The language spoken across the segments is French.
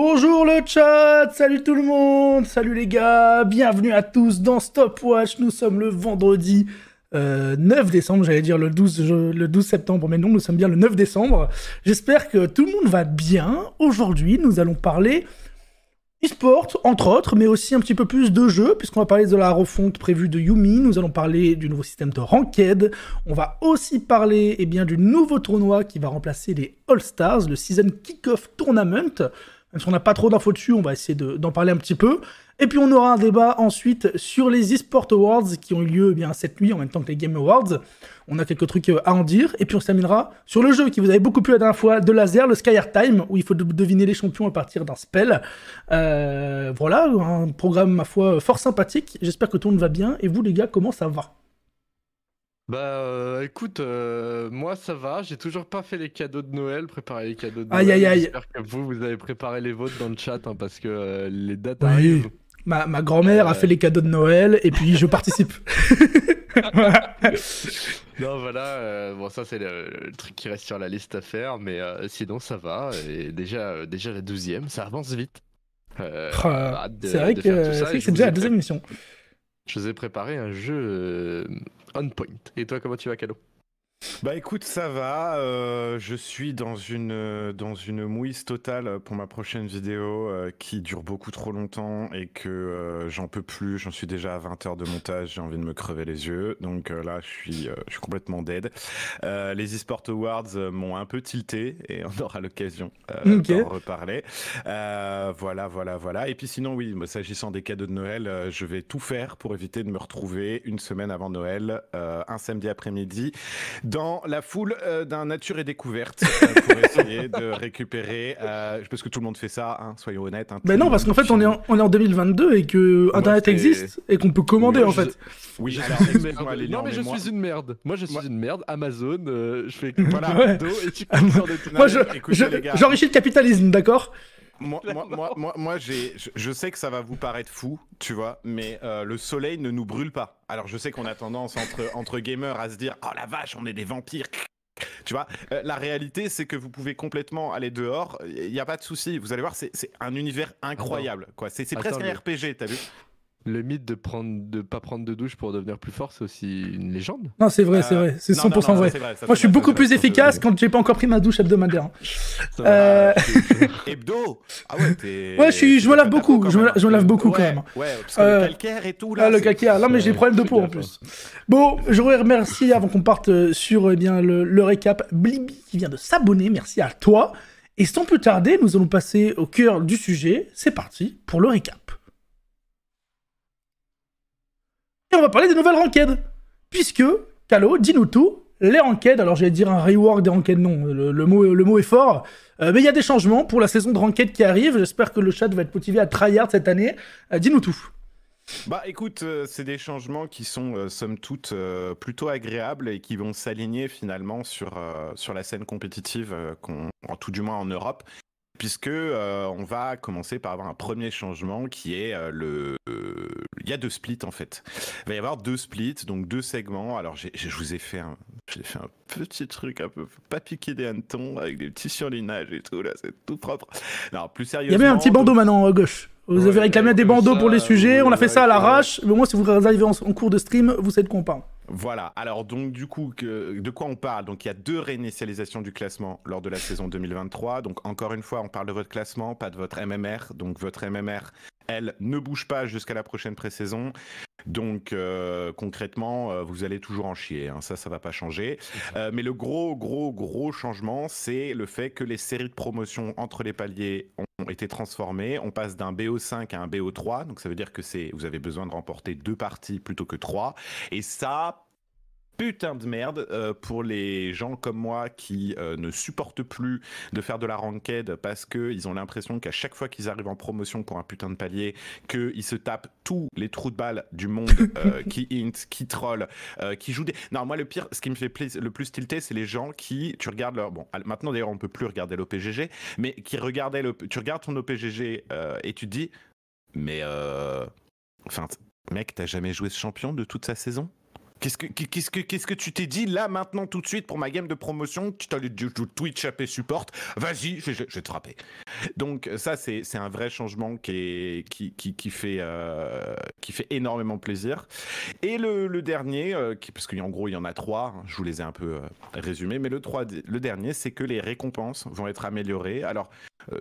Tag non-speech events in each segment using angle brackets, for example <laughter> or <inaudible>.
Bonjour le chat, salut tout le monde, salut les gars, bienvenue à tous dans Stopwatch, nous sommes le vendredi 9 euh, décembre, j'allais dire le 12, septembre, mais non, nous sommes bien le 9 décembre. J'espère que tout le monde va bien. Aujourd'hui, nous allons parler e-sport, entre autres, mais aussi un petit peu plus de jeux, puisqu'on va parler de la refonte prévue de Yumi, nous allons parler du nouveau système de Ranked, on va aussi parler eh bien, du nouveau tournoi qui va remplacer les All-Stars, le Season Kickoff Tournament si on n'a pas trop d'infos dessus, on va essayer d'en parler un petit peu. Et puis on aura un débat ensuite sur les eSport Awards qui ont eu lieu eh bien cette nuit en même temps que les Game Awards. On a quelques trucs euh, à en dire. Et puis on terminera sur le jeu qui vous avait beaucoup plu la dernière fois de Laser, le Sky Time, où il faut deviner les champions à partir d'un spell. Euh, voilà, un programme, ma foi, fort sympathique. J'espère que tout le monde va bien. Et vous les gars, comment ça va bah euh, écoute, euh, moi ça va, j'ai toujours pas fait les cadeaux de Noël, préparer les cadeaux de Noël. Aïe aïe aïe. J'espère que vous, vous avez préparé les vôtres dans le chat hein, parce que euh, les dates arrivent. Ma, ma grand-mère a fait les cadeaux de Noël et puis je participe. <laughs> <laughs> non, voilà, bon, ça c'est le, truc qui reste sur la liste à faire, mais sinon ça va. Et déjà, déjà la douzième, ça avance vite. Ah, c'est vrai que c'est déjà la deuxième mission. Je vous ai préparé un jeu on point. Et toi, comment tu vas, Calo bah écoute, ça va. Euh, je suis dans une, euh, dans une mouise totale pour ma prochaine vidéo euh, qui dure beaucoup trop longtemps et que j'en peux plus. J'en suis déjà à 20 heures de montage. J'ai envie de me crever les yeux. Donc là, je suis, je suis complètement dead. les eSport Awards m'ont un peu tilté et on aura l'occasion <laughs> d'en reparler. voilà, voilà, voilà. Et puis sinon, oui, bah, s'agissant des cadeaux de Noël, je vais tout faire pour éviter de me retrouver une semaine avant Noël, un samedi après-midi dans la foule euh, d'un Nature et Découverte euh, pour <laughs> essayer de récupérer. Je euh, pense que tout le monde fait ça, hein, soyons honnêtes. Hein, mais non, parce qu'en fait, on est, en, on est en 2022 et que Internet existe et qu'on peut commander en fait. Oui, non, mais, je suis une merde. Moi, je suis une merde. Amazon, je fais <laughs> voilà, un dos et tu <laughs> Moi, j'enrichis le capitalisme, d'accord moi, moi, moi, je, sais que ça va vous paraître fou, tu vois, mais euh, le soleil ne nous brûle pas. Alors, je sais qu'on a tendance entre, entre gamers à se dire Oh la vache, on est des vampires tu vois, euh, la réalité, c'est que vous pouvez complètement aller dehors. Il n'y a pas de souci. Vous allez voir, c'est un univers incroyable. Quoi, c'est presque un RPG, t'as vu le mythe de prendre, de pas prendre de douche pour devenir plus fort, c'est aussi une légende. Non, c'est vrai, c'est ah. vrai, c'est 100% vrai. Moi, je suis beaucoup plus efficace quand j'ai pas encore pris ma douche hebdomadaire. <laughs> Euh, <laughs> Hebdo. Ah ouais, Ouais, je je me lave beaucoup, je me lave beaucoup quand même. Ouais, parce que le euh, calcaire et tout là. Ah, le calcaire. Là, mais j'ai des problèmes de peau en plus. Bon, je voudrais remercier avant qu'on parte euh, sur eh bien le, le récap. Blibi qui vient de s'abonner, merci à toi. Et sans plus tarder, nous allons passer au cœur du sujet. C'est parti pour le récap. Et on va parler des nouvelles ranked. Puisque, Calo, dis-nous tout, les ranked, alors j'allais dire un rework des ranked, non, le, mot, le mot est fort, euh, mais il y a des changements pour la saison de ranked qui arrive, j'espère que le chat va être motivé à tryhard cette année, euh, dis-nous tout. Bah écoute, euh, c'est des changements qui sont somme toute plutôt agréables et qui vont s'aligner finalement sur, sur la scène compétitive, en, tout du moins en Europe, puisque euh, on va commencer par avoir un premier changement qui est euh, le. Il y a deux splits en fait. Il va y avoir deux splits, donc deux segments. Alors je vous ai fait un, j'ai fait un petit truc un peu pas piqué des hannetons avec des petits surlignages et tout là, c'est tout propre. Alors plus sérieusement. Il y avait un petit bandeau maintenant à gauche. Vous avez réclamé des bandeaux pour les sujets, on a fait ça à l'arrache, mais au moins si vous arrivez en, en cours de stream, vous savez de quoi on parle. Voilà. Alors donc du coup, de quoi on parle Donc il y a deux réinitialisations du classement lors de la saison 2023. Donc encore une fois, on parle de votre classement, pas de votre MMR. Donc votre MMR elle, ne bouge pas jusqu'à la prochaine pré-saison. Donc euh, concrètement, euh, vous allez toujours en chier. Hein. Ça, ça va pas changer. Euh, mais le gros, gros, gros changement, c'est le fait que les séries de promotion entre les paliers ont été transformées. On passe d'un BO5 à un BO3. Donc ça veut dire que c'est, vous avez besoin de remporter deux parties plutôt que trois. Et ça, putain de merde euh, pour les gens comme moi qui euh, ne supportent plus de faire de la ranked parce que ils ont l'impression qu'à chaque fois qu'ils arrivent en promotion pour un putain de palier, qu'ils se tapent tous les trous de balle du monde <laughs> euh, qui hint, qui troll, qui joue des. Non, moi le pire, ce qui me fait le plus tilter, c'est les gens qui, tu regardes leur, bon, maintenant d'ailleurs on peut plus regarder l'OPGG, mais qui regardaient le, tu regardes ton OPGG et tu te dis, mais, enfin, mec, t'as jamais joué ce champion de toute sa saison Qu'est-ce que, qu'est-ce que, que tu t'es dit là maintenant tout de suite pour ma game de promotion Tu t'as le Twitch AP support. Vas-y, je, vais te frapper. Donc ça c'est, un vrai changement qui est, qui, qui, fait euh, qui fait énormément plaisir. Et le, dernier, euh, parce qu'en gros il y en a trois, hein, je vous les ai un peu résumé euh, résumés, mais le trois, le dernier c'est que les récompenses vont être améliorées. Alors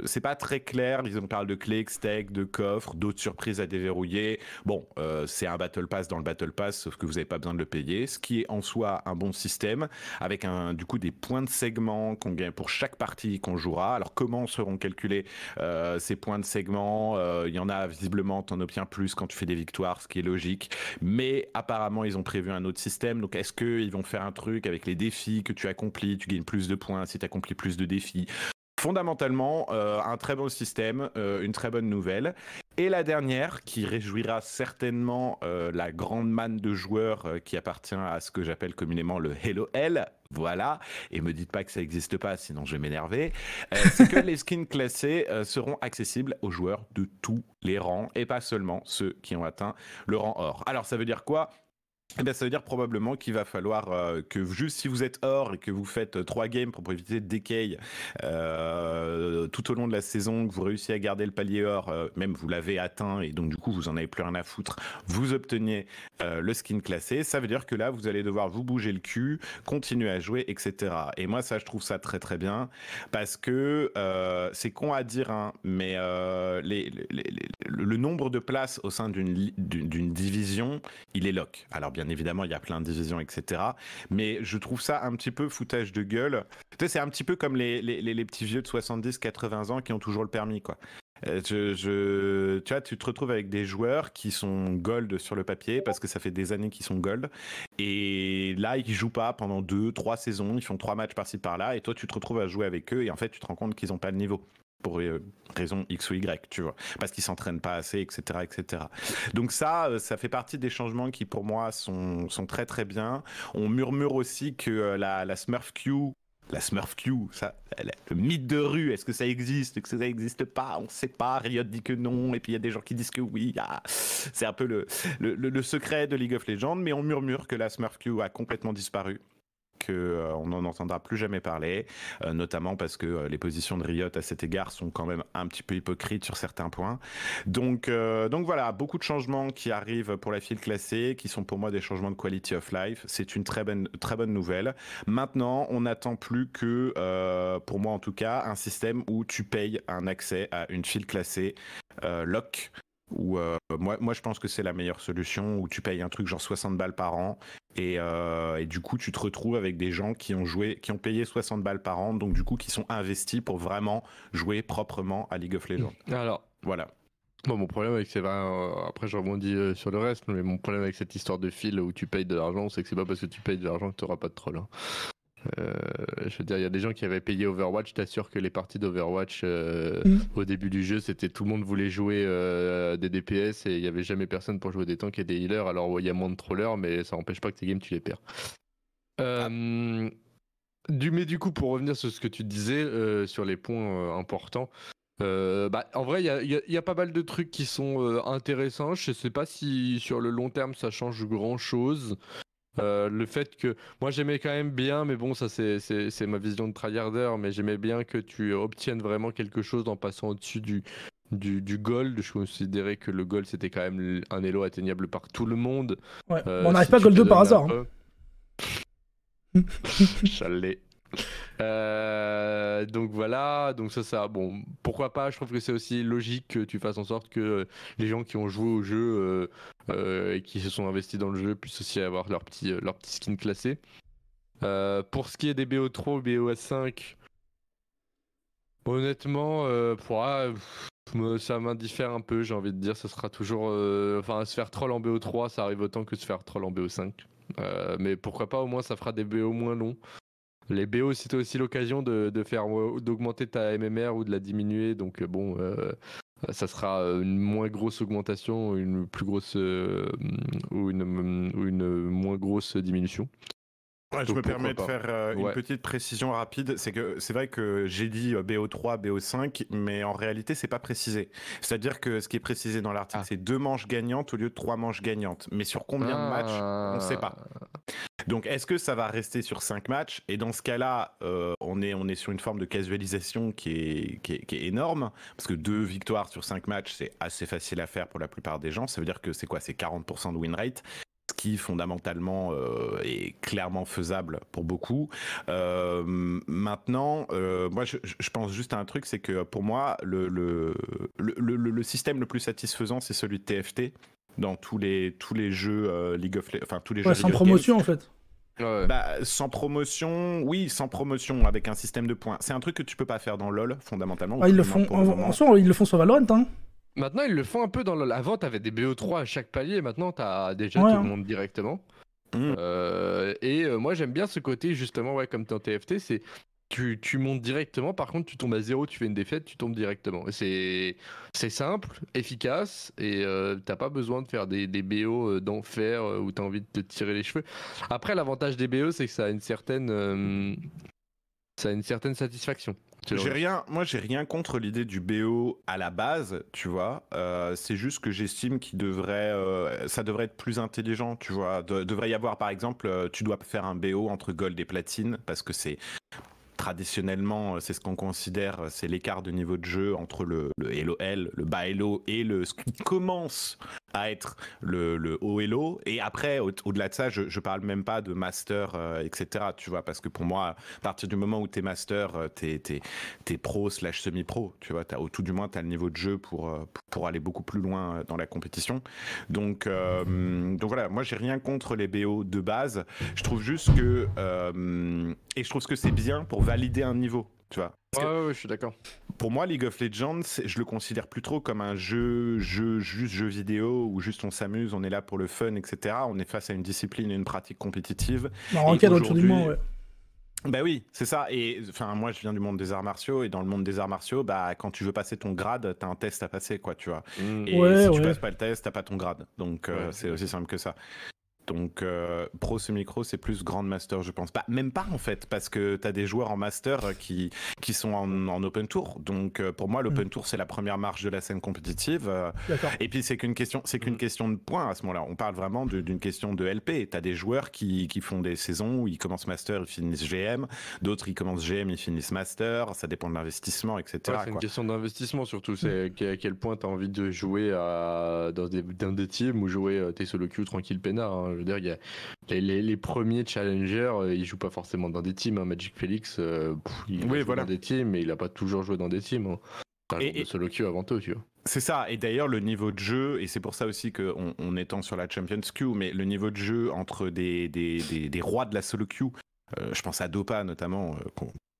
c'est pas très clair, ils ont parlé de clés, steaks de coffres, d'autres surprises à déverrouiller. Bon, c'est un battle pass dans le battle pass, sauf que vous n'avez pas besoin de le payer, ce qui est en soi un bon système, avec un, du coup des points de segment qu'on gagne pour chaque partie qu'on jouera. Alors comment seront calculés euh, ces points de segment euh, Il y en a visiblement, tu en obtiens plus quand tu fais des victoires, ce qui est logique. Mais apparemment, ils ont prévu un autre système. Donc est-ce qu'ils vont faire un truc avec les défis que tu accomplis Tu gagnes plus de points si tu accomplis plus de défis fondamentalement, euh, un très bon système, euh, une très bonne nouvelle. Et la dernière, qui réjouira certainement euh, la grande manne de joueurs qui appartient à ce que j'appelle communément le Hello L, voilà, et me dites pas que ça n'existe pas, sinon je vais m'énerver, c'est que <laughs> les skins classés seront accessibles aux joueurs de tous les rangs, et pas seulement ceux qui ont atteint le rang or. Alors ça veut dire quoi eh ça veut dire probablement qu'il va falloir euh, que juste si vous êtes hors et que vous faites euh, trois games pour éviter de décaille euh, tout au long de la saison, que vous réussissez à garder le palier hors, même vous l'avez atteint et donc du coup vous en avez plus rien à foutre, vous obteniez le skin classé. Ça veut dire que là vous allez devoir vous bouger le cul, continuer à jouer, etc. Et moi ça je trouve ça très très bien parce que c'est con à dire, hein, mais le nombre de places au sein d'une division, il est lock. Alors bien évidemment, il y a plein de divisions, etc. Mais je trouve ça un petit peu foutage de gueule. c'est un petit peu comme les, les, les petits vieux de 70-80 ans qui ont toujours le permis, quoi. Euh, je, tu vois, tu te retrouves avec des joueurs qui sont gold sur le papier parce que ça fait des années qu'ils sont gold. Et là, ils jouent pas pendant deux, trois saisons. Ils font trois matchs par-ci par-là. Et toi, tu te retrouves à jouer avec eux. Et en fait, tu te rends compte qu'ils n'ont pas le niveau pour euh, raison X ou Y, tu vois, parce qu'ils s'entraînent pas assez, etc., etc. Donc ça, euh, ça fait partie des changements qui pour moi sont, sont très très bien. On murmure aussi que euh, la, la Smurf Q la Smurf Q, ça, le mythe de rue, est-ce que ça existe, que ça n'existe pas, on ne sait pas, Riot dit que non, et puis il y a des gens qui disent que oui, ah, c'est un peu le, le, le, secret de League of Legends, mais on murmure que la Smurf Q a complètement disparu qu'on euh, on n'en entendra plus jamais parler, euh, notamment parce que euh, les positions de Riot à cet égard sont quand même un petit peu hypocrites sur certains points. Donc, donc voilà, beaucoup de changements qui arrivent pour la file classée, qui sont pour moi des changements de quality of life. C'est une très bonne, très bonne nouvelle. Maintenant, on n'attend plus que, pour moi en tout cas, un système où tu payes un accès à une file classée lock ou euh, moi, moi je pense que c'est la meilleure solution, où tu payes un truc genre 60 balles par an, euh, et, du coup tu te retrouves avec des gens qui ont joué, qui ont payé 60 balles par an, donc du coup qui sont investis pour vraiment jouer proprement à League of Legends. Mmh. Alors voilà. Bon, mon problème avec c'est pas euh, après je rebondis sur le reste, mais mon problème avec cette histoire de fil où tu payes de l'argent, c'est que c'est pas parce que tu payes de l'argent que tu auras pas de troll. Hein. Euh, je veux dire, il y a des gens qui avaient payé Overwatch. T'assures que les parties d'Overwatch euh, mm. au début du jeu, c'était tout le monde voulait jouer euh, des DPS et il n'y avait jamais personne pour jouer des tanks et des healers. Alors, il y a moins de trollers, mais ça n'empêche pas que tes games, tu les perds. mais du coup, pour revenir sur ce que tu disais, sur les points importants, bah, en vrai, il y, a, pas mal de trucs qui sont intéressants. Je sais pas si sur le long terme ça change grand chose. Euh, le fait que moi j'aimais quand même bien, mais bon, ça c'est ma vision de tryharder, mais j'aimais bien que tu obtiennes vraiment quelque chose en passant au-dessus du, du, gold. Je considérais que le gold c'était quand même un elo atteignable par tout le monde. Euh, on n'arrive pas à gold 2 par hasard. J'allais <laughs> Euh, donc voilà, donc ça, ça, bon, pourquoi pas, je trouve que c'est aussi logique que tu fasses en sorte que les gens qui ont joué au jeu euh, euh, et qui se sont investis dans le jeu puissent aussi avoir leur petit, leur petit skin classé. pour ce qui est des BO3 ou bo 5 honnêtement, ça m'indiffère un peu, j'ai envie de dire. Ça sera toujours. Enfin, se faire troll en BO3, ça arrive autant que se faire troll en BO5. mais pourquoi pas, au moins, ça fera des BO moins longs. Les BO, c'est aussi l'occasion de, faire euh, d'augmenter ta MMR ou de la diminuer. Donc euh, bon, euh, ça sera une moins grosse augmentation, une plus grosse ou, une, une, moins grosse diminution. je me permets de faire une petite précision rapide. C'est que c'est vrai que j'ai dit BO3, BO5, mais en réalité, c'est pas précisé. C'est-à-dire que ce qui est précisé dans l'article, ah. c'est deux manches gagnantes au lieu de trois manches gagnantes. Mais sur combien de matchs, on ne sait pas. Donc est-ce que ça va rester sur 5 matchs Et dans ce cas-là, euh, on, est, on est sur une forme de casualisation qui est, qui énorme, parce que deux victoires sur 5 matchs, c'est assez facile à faire pour la plupart des gens. Ça veut dire que c'est quoi C'est 40% de win rate ce qui fondamentalement euh, est clairement faisable pour beaucoup. Euh, maintenant, moi je, pense juste à un truc, c'est que pour moi, le, le, système le plus satisfaisant, c'est celui de TFT dans tous les, tous les jeux League of Legends. Enfin, tous les jeux sans promotion en fait. Bah, sans promotion, oui, sans promotion, avec un système de points. C'est un truc que tu peux pas faire dans LoL, fondamentalement. Ah, ils le font, en, ils le font sur Valorant. Hein. Maintenant, ils le font un peu dans LoL. Avant, t'avais des BO3 à chaque palier, maintenant, t'as déjà tout le hein. monde directement. Mmh. Euh, et euh, moi j'aime bien ce côté justement ouais comme dans TFT c'est tu, montes directement, par contre, tu tombes à zéro, tu fais une défaite, tu tombes directement. C'est simple, efficace, et euh, t'as pas besoin de faire des, BO euh, d'enfer euh, où t'as envie de te tirer les cheveux. Après, l'avantage des BO, c'est que ça a une certaine, ça a une certaine satisfaction. J'ai rien, moi j'ai rien contre l'idée du BO à la base, tu vois. c'est juste que j'estime qu'il devrait, ça devrait être plus intelligent, tu vois. devrait y avoir par exemple, tu dois faire un BO entre gold et platine parce que c'est traditionnellement, euh, c'est ce qu'on considère, euh, c'est l'écart de niveau de jeu entre le, le LOL, le bas Hello et le, ce qui commence à être le, haut Hello. Et après, au-delà de ça, je, je parle même pas de master, euh, etc. Tu vois, parce que pour moi, à partir du moment où tu es master, t'es es, pro slash semi-pro. Tu vois, as, au tout du moins, t'as le niveau de jeu pour, pour aller beaucoup plus loin dans la compétition. Donc, donc voilà, moi, j'ai rien contre les BO de base. Je trouve juste que. et je trouve que c'est bien pour valider un niveau, tu vois. Ouais, ouais, je suis d'accord. Pour moi, League of Legends, je le considère plus trop comme un jeu, jeu, juste jeu vidéo où juste on s'amuse, on est là pour le fun, etc. On est face à une discipline, une pratique compétitive. En bah, et ouais. Bah oui, c'est ça. Et enfin, moi, je viens du monde des arts martiaux, et dans le monde des arts martiaux, bah, quand tu veux passer ton grade, t'as un test à passer, quoi, tu vois. Mm. Et si tu passes pas le test, t'as pas ton grade. Donc, euh, c'est aussi simple que ça. Donc, euh, pro ce micro, c'est plus grand master, je pense. Pas, bah, même pas en fait, parce que tu as des joueurs en master qui, qui sont en, open tour. Donc, euh, pour moi, l'open hmm. tour, c'est la première marche de la scène compétitive. et puis, c'est qu'une question, c'est qu'une hmm. question de points à ce moment-là. On parle vraiment d'une question de LP. Tu as des joueurs qui, qui, font des saisons où ils commencent master, ils finissent GM. D'autres, ils commencent GM, ils finissent master. Ça dépend de l'investissement, etc. c'est une question d'investissement surtout. C'est à hmm. quel point tu as envie de jouer à, dans, des, dans des teams ou jouer euh, tes solo queue tranquille peinard. Hein. Je veux dire, y a les, premiers challengers, euh, ils jouent pas forcément dans des teams. Hein. Magic Felix euh, il oui, voilà. dans des teams, mais il a pas toujours joué dans des teams. Hein. et, de solo queue avant tout. tu vois. C'est ça, et d'ailleurs le niveau de jeu, et c'est pour ça aussi qu'on on étend sur la Champions Queue, mais le niveau de jeu entre des, des, rois de la solo queue, euh, je pense à Dopa notamment,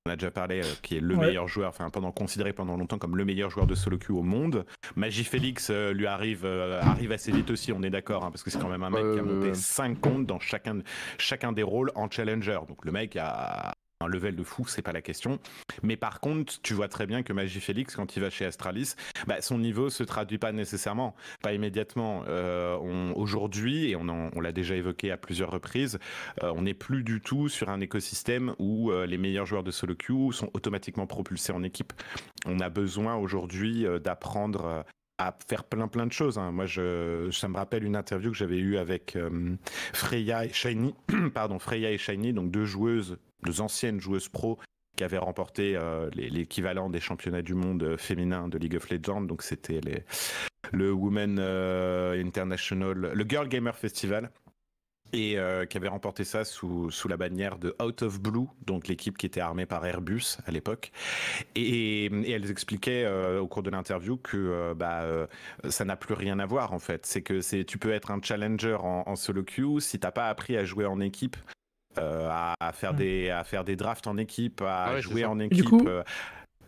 on a déjà parlé, euh, qui est le meilleur joueur, enfin pendant considéré pendant longtemps comme le meilleur joueur de solo queue au monde. Magie Félix euh, lui arrive euh, arrive assez vite aussi, on est d'accord, hein, parce que c'est quand même un mec qui a monté 5 comptes dans chacun chacun des rôles en challenger. Donc le mec a, un level de fou, c'est pas la question. Mais par contre, tu vois très bien que Magie Félix, quand il va chez Astralis, bah, son niveau se traduit pas nécessairement, pas immédiatement. Euh, aujourd'hui, et on, l'a déjà évoqué à plusieurs reprises, euh, on n'est plus du tout sur un écosystème où euh, les meilleurs joueurs de solo queue sont automatiquement propulsés en équipe. On a besoin aujourd'hui d'apprendre à faire plein plein de choses. Hein. Moi, je, ça me rappelle une interview que j'avais eue avec euh, Freya et Shiny, <clears throat> pardon, Freya et Shiny, donc deux joueuses, deux anciennes joueuses pro qui avaient remporté euh, l'équivalent des championnats du monde euh, féminin de League of Legends. Donc c'était le Women International, le Girl Gamer Festival et euh, qui avait remporté ça sous, sous la bannière de Out of Blue, donc l'équipe qui était armée par Airbus à l'époque. Et, et, elles expliquaient euh, au cours de l'interview que euh, bah, ça n'a plus rien à voir en fait. C'est que tu peux être un challenger en, solo queue si tu n'as pas appris à jouer en équipe. À, faire hmm. des, à faire des drafts en équipe, à jouer en équipe,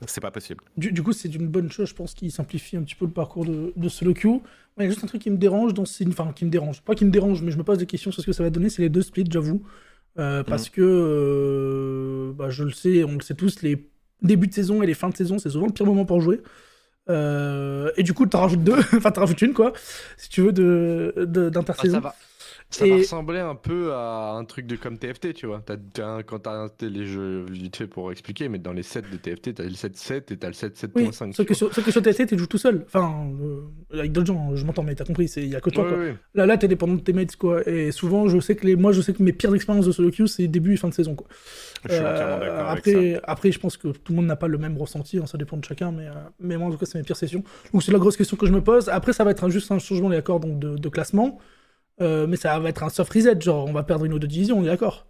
c'est pas possible. Du, coup, c'est une bonne chose, je pense, qui simplifie un petit peu le parcours de, de Il y a juste un truc qui me dérange, dans enfin qui me dérange, pas qui me dérange, mais je me pose des questions sur ce que ça va donner, c'est les deux splits, j'avoue. Euh, parce mhm. que, euh, bah, je le sais, on le sait tous, les débuts de saison et les fins de saison, c'est souvent le pire moment pour jouer. Euh, et du coup, tu rajoutes deux, <laughs> enfin, t'en rajoutes une, quoi, si tu veux, De, ah, ça va. Ça va ressembler un peu à un truc de comme TFT, tu vois. quand t'as les jeux vite fait pour expliquer, mais dans les sets de TFT, t'as le 7-7 et t'as le 7-7.5. Oui, sauf, que sur, TFT, tu joues tout seul. Enfin, euh, avec d'autres gens, je m'entends, mais t'as compris, il y a que toi. Là, là t'es dépendant de tes mates, quoi. Et souvent, je sais que les, moi, je sais que mes pires expériences de solo queue, c'est début et fin de saison, quoi. Je suis euh, après, avec ça. après, je pense que tout le monde n'a pas le même ressenti, hein, ça dépend de chacun, mais, euh, mais moi, en tout cas, c'est mes pires sessions. Donc, c'est la grosse question que je me pose. Après, ça va être juste un changement des accords de, de classement. Euh, mais ça va être un soft reset, genre on va perdre une ou deux divisions, on est d'accord.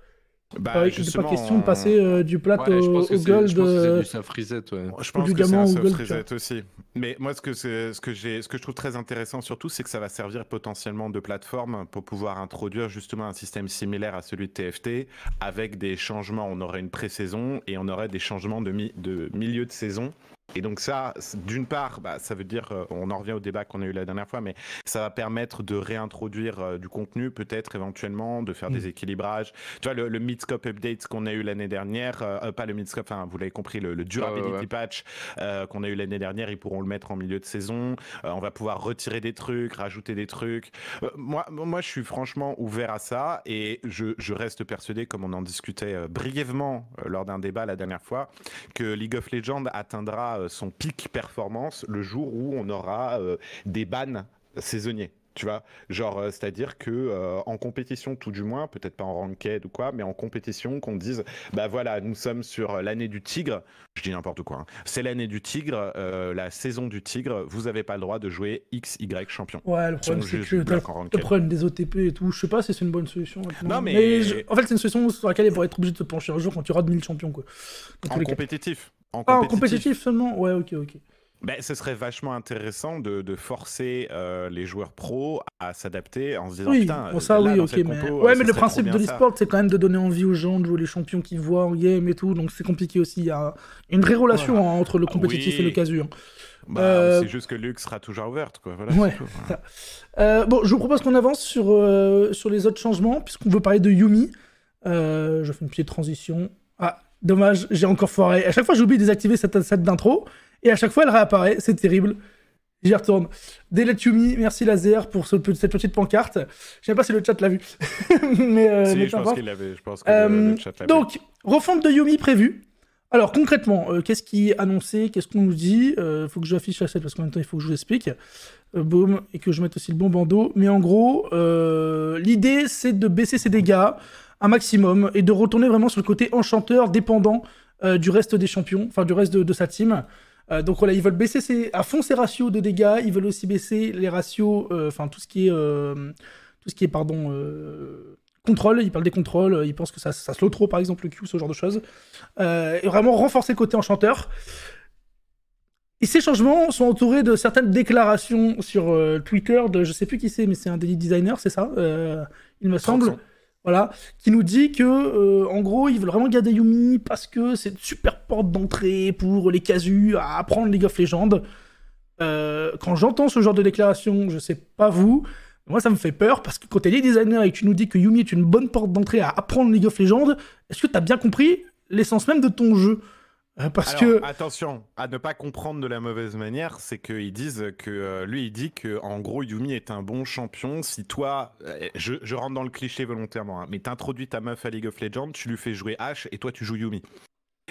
Bah, c'est pas question de passer euh, du plat au, gold. Je pense que c'est euh, du soft reset, ouais. Je pense que c'est un soft reset aussi. Mais moi, ce que, ce, que ce que je trouve très intéressant surtout, c'est que ça va servir potentiellement de plateforme pour pouvoir introduire justement un système similaire à celui de TFT avec des changements. On aurait une pré-saison et on aurait des changements de, de milieu de saison et donc ça, d'une part, bah, ça veut dire, euh, on en revient au débat qu'on a eu la dernière fois, mais ça va permettre de réintroduire euh, du contenu, peut-être éventuellement, de faire des mm. équilibrages. Tu vois, le, le Midscope Update qu'on a eu l'année dernière, euh, pas le Midscope, enfin, vous l'avez compris, le, Durability ah Patch qu'on a eu l'année dernière, ils pourront le mettre en milieu de saison. on va pouvoir retirer des trucs, rajouter des trucs. moi, moi, je suis franchement ouvert à ça et je, je reste persuadé, comme on en discutait brièvement lors d'un débat la dernière fois, que League of Legends atteindra euh, son pic performance le jour où on aura euh, des bannes saisonniers tu vois genre euh, c'est à dire que en compétition tout du moins peut-être pas en ranked ou quoi mais en compétition qu'on dise bah voilà nous sommes sur l'année du tigre je dis n'importe quoi hein. c'est l'année du tigre la saison du tigre vous avez pas le droit de jouer x y champion ouais le problème c'est que le problème des OTP et tout je sais pas si c'est une bonne solution non mais, en fait c'est une solution sur laquelle il pourrait être obligé de se pencher un jour quand tu auras 2000 champions quoi en compétitif ah, en compétitif. en compétitif seulement Ouais, ok, ok. Mais ben, ce serait vachement intéressant de, forcer euh, les joueurs pros à s'adapter en se disant putain, pour ça, oui, ok, mais... ouais, mais le principe de l'esport, c'est quand même de donner envie aux gens de jouer les champions qu'ils voient en game et tout, donc c'est compliqué aussi. Il y a une vraie relation hein, entre le compétitif et le casu. Hein. Bah, euh, c'est juste que l'UX sera toujours ouverte, quoi. ouais, hein. euh, bon, je vous propose qu'on avance sur, sur les autres changements, puisqu'on veut parler de Yumi. je fais une petite transition. Ah, Dommage, j'ai encore foiré. À chaque fois, j'oublie de désactiver cette, cette d'intro. Et à chaque fois, elle réapparaît. C'est terrible. J'y retourne. la Yumi. merci Laser pour ce, cette petite pancarte. Je sais pas si le chat l'a vu. <laughs> mais, euh, si, je, pense avait, je pense que le, euh, chat l'a Donc, refonte de Yumi prévue. Alors, concrètement, euh, qu'est-ce qui est annoncé Qu'est-ce qu'on nous dit Il faut que j'affiche la scène parce qu'en même temps, il faut que je vous explique. Boom. Et que je mette aussi le bon bandeau. Mais en gros, l'idée, c'est de baisser ses dégâts un maximum et de retourner vraiment sur le côté enchanteur, dépendant euh, du reste des champions, enfin du reste de, sa team. Euh, donc voilà, ils veulent baisser à fond ses ratios de dégâts, ils veulent aussi baisser les ratios, euh, enfin tout ce qui est, tout ce qui est pardon, contrôle, ils parlent des contrôles, ils pensent que ça, ça slow trop par exemple le Q, ce genre de choses. et vraiment renforcer le côté enchanteur. Et ces changements sont entourés de certaines déclarations sur Twitter de je sais plus qui c'est, mais c'est un des designer, c'est ça Il me semble voilà, qui nous dit que euh, en gros ils veulent vraiment garder Yumi parce que c'est une super porte d'entrée pour les casus à apprendre League of Legends. Euh, quand j'entends ce genre de déclaration, je sais pas vous, moi ça me fait peur parce que quand t'es les designer et que tu nous dis que Yumi est une bonne porte d'entrée à apprendre League of Legends, est-ce que as bien compris l'essence même de ton jeu Hein, attention, à ne pas comprendre de la mauvaise manière, c'est qu'ils disent que. Euh, lui, il dit que, en gros, Yumi est un bon champion. Si toi. Euh, je, rentre dans le cliché volontairement, mais hein, mais t'introduis ta meuf à League of Legends, tu lui fais jouer H et toi, tu joues Yumi.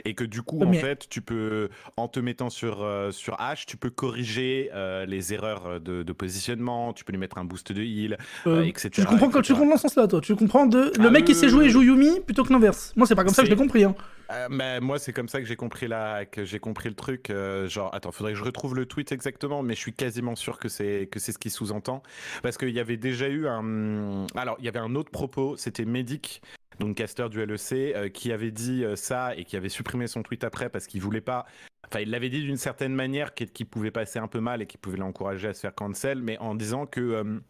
Et que du coup, en fait, tu peux, en te mettant sur, euh, sur H, tu peux corriger les erreurs de, positionnement, tu peux lui mettre un boost de heal, etc. Tu comprends, Quand, tu comprends dans ce sens-là, toi. Tu comprends de. Le ah, mec qui sait jouer joue Yumi plutôt que l'inverse. Moi, c'est pas comme ça que je l'ai compris. Hein. Euh, moi, c'est comme ça que j'ai compris que j'ai compris le truc. Euh, genre, attends, faudrait que je retrouve le tweet exactement, mais je suis quasiment sûr que c'est que c'est ce qui sous-entend, parce qu'il y avait déjà eu un. Alors, il y avait un autre propos. C'était Medic, donc caster du LEC, euh, qui avait dit ça et qui avait supprimé son tweet après parce qu'il voulait pas. Enfin, il l'avait dit d'une certaine manière qu'il pouvait passer un peu mal et qui pouvait l'encourager à se faire cancel, mais en disant que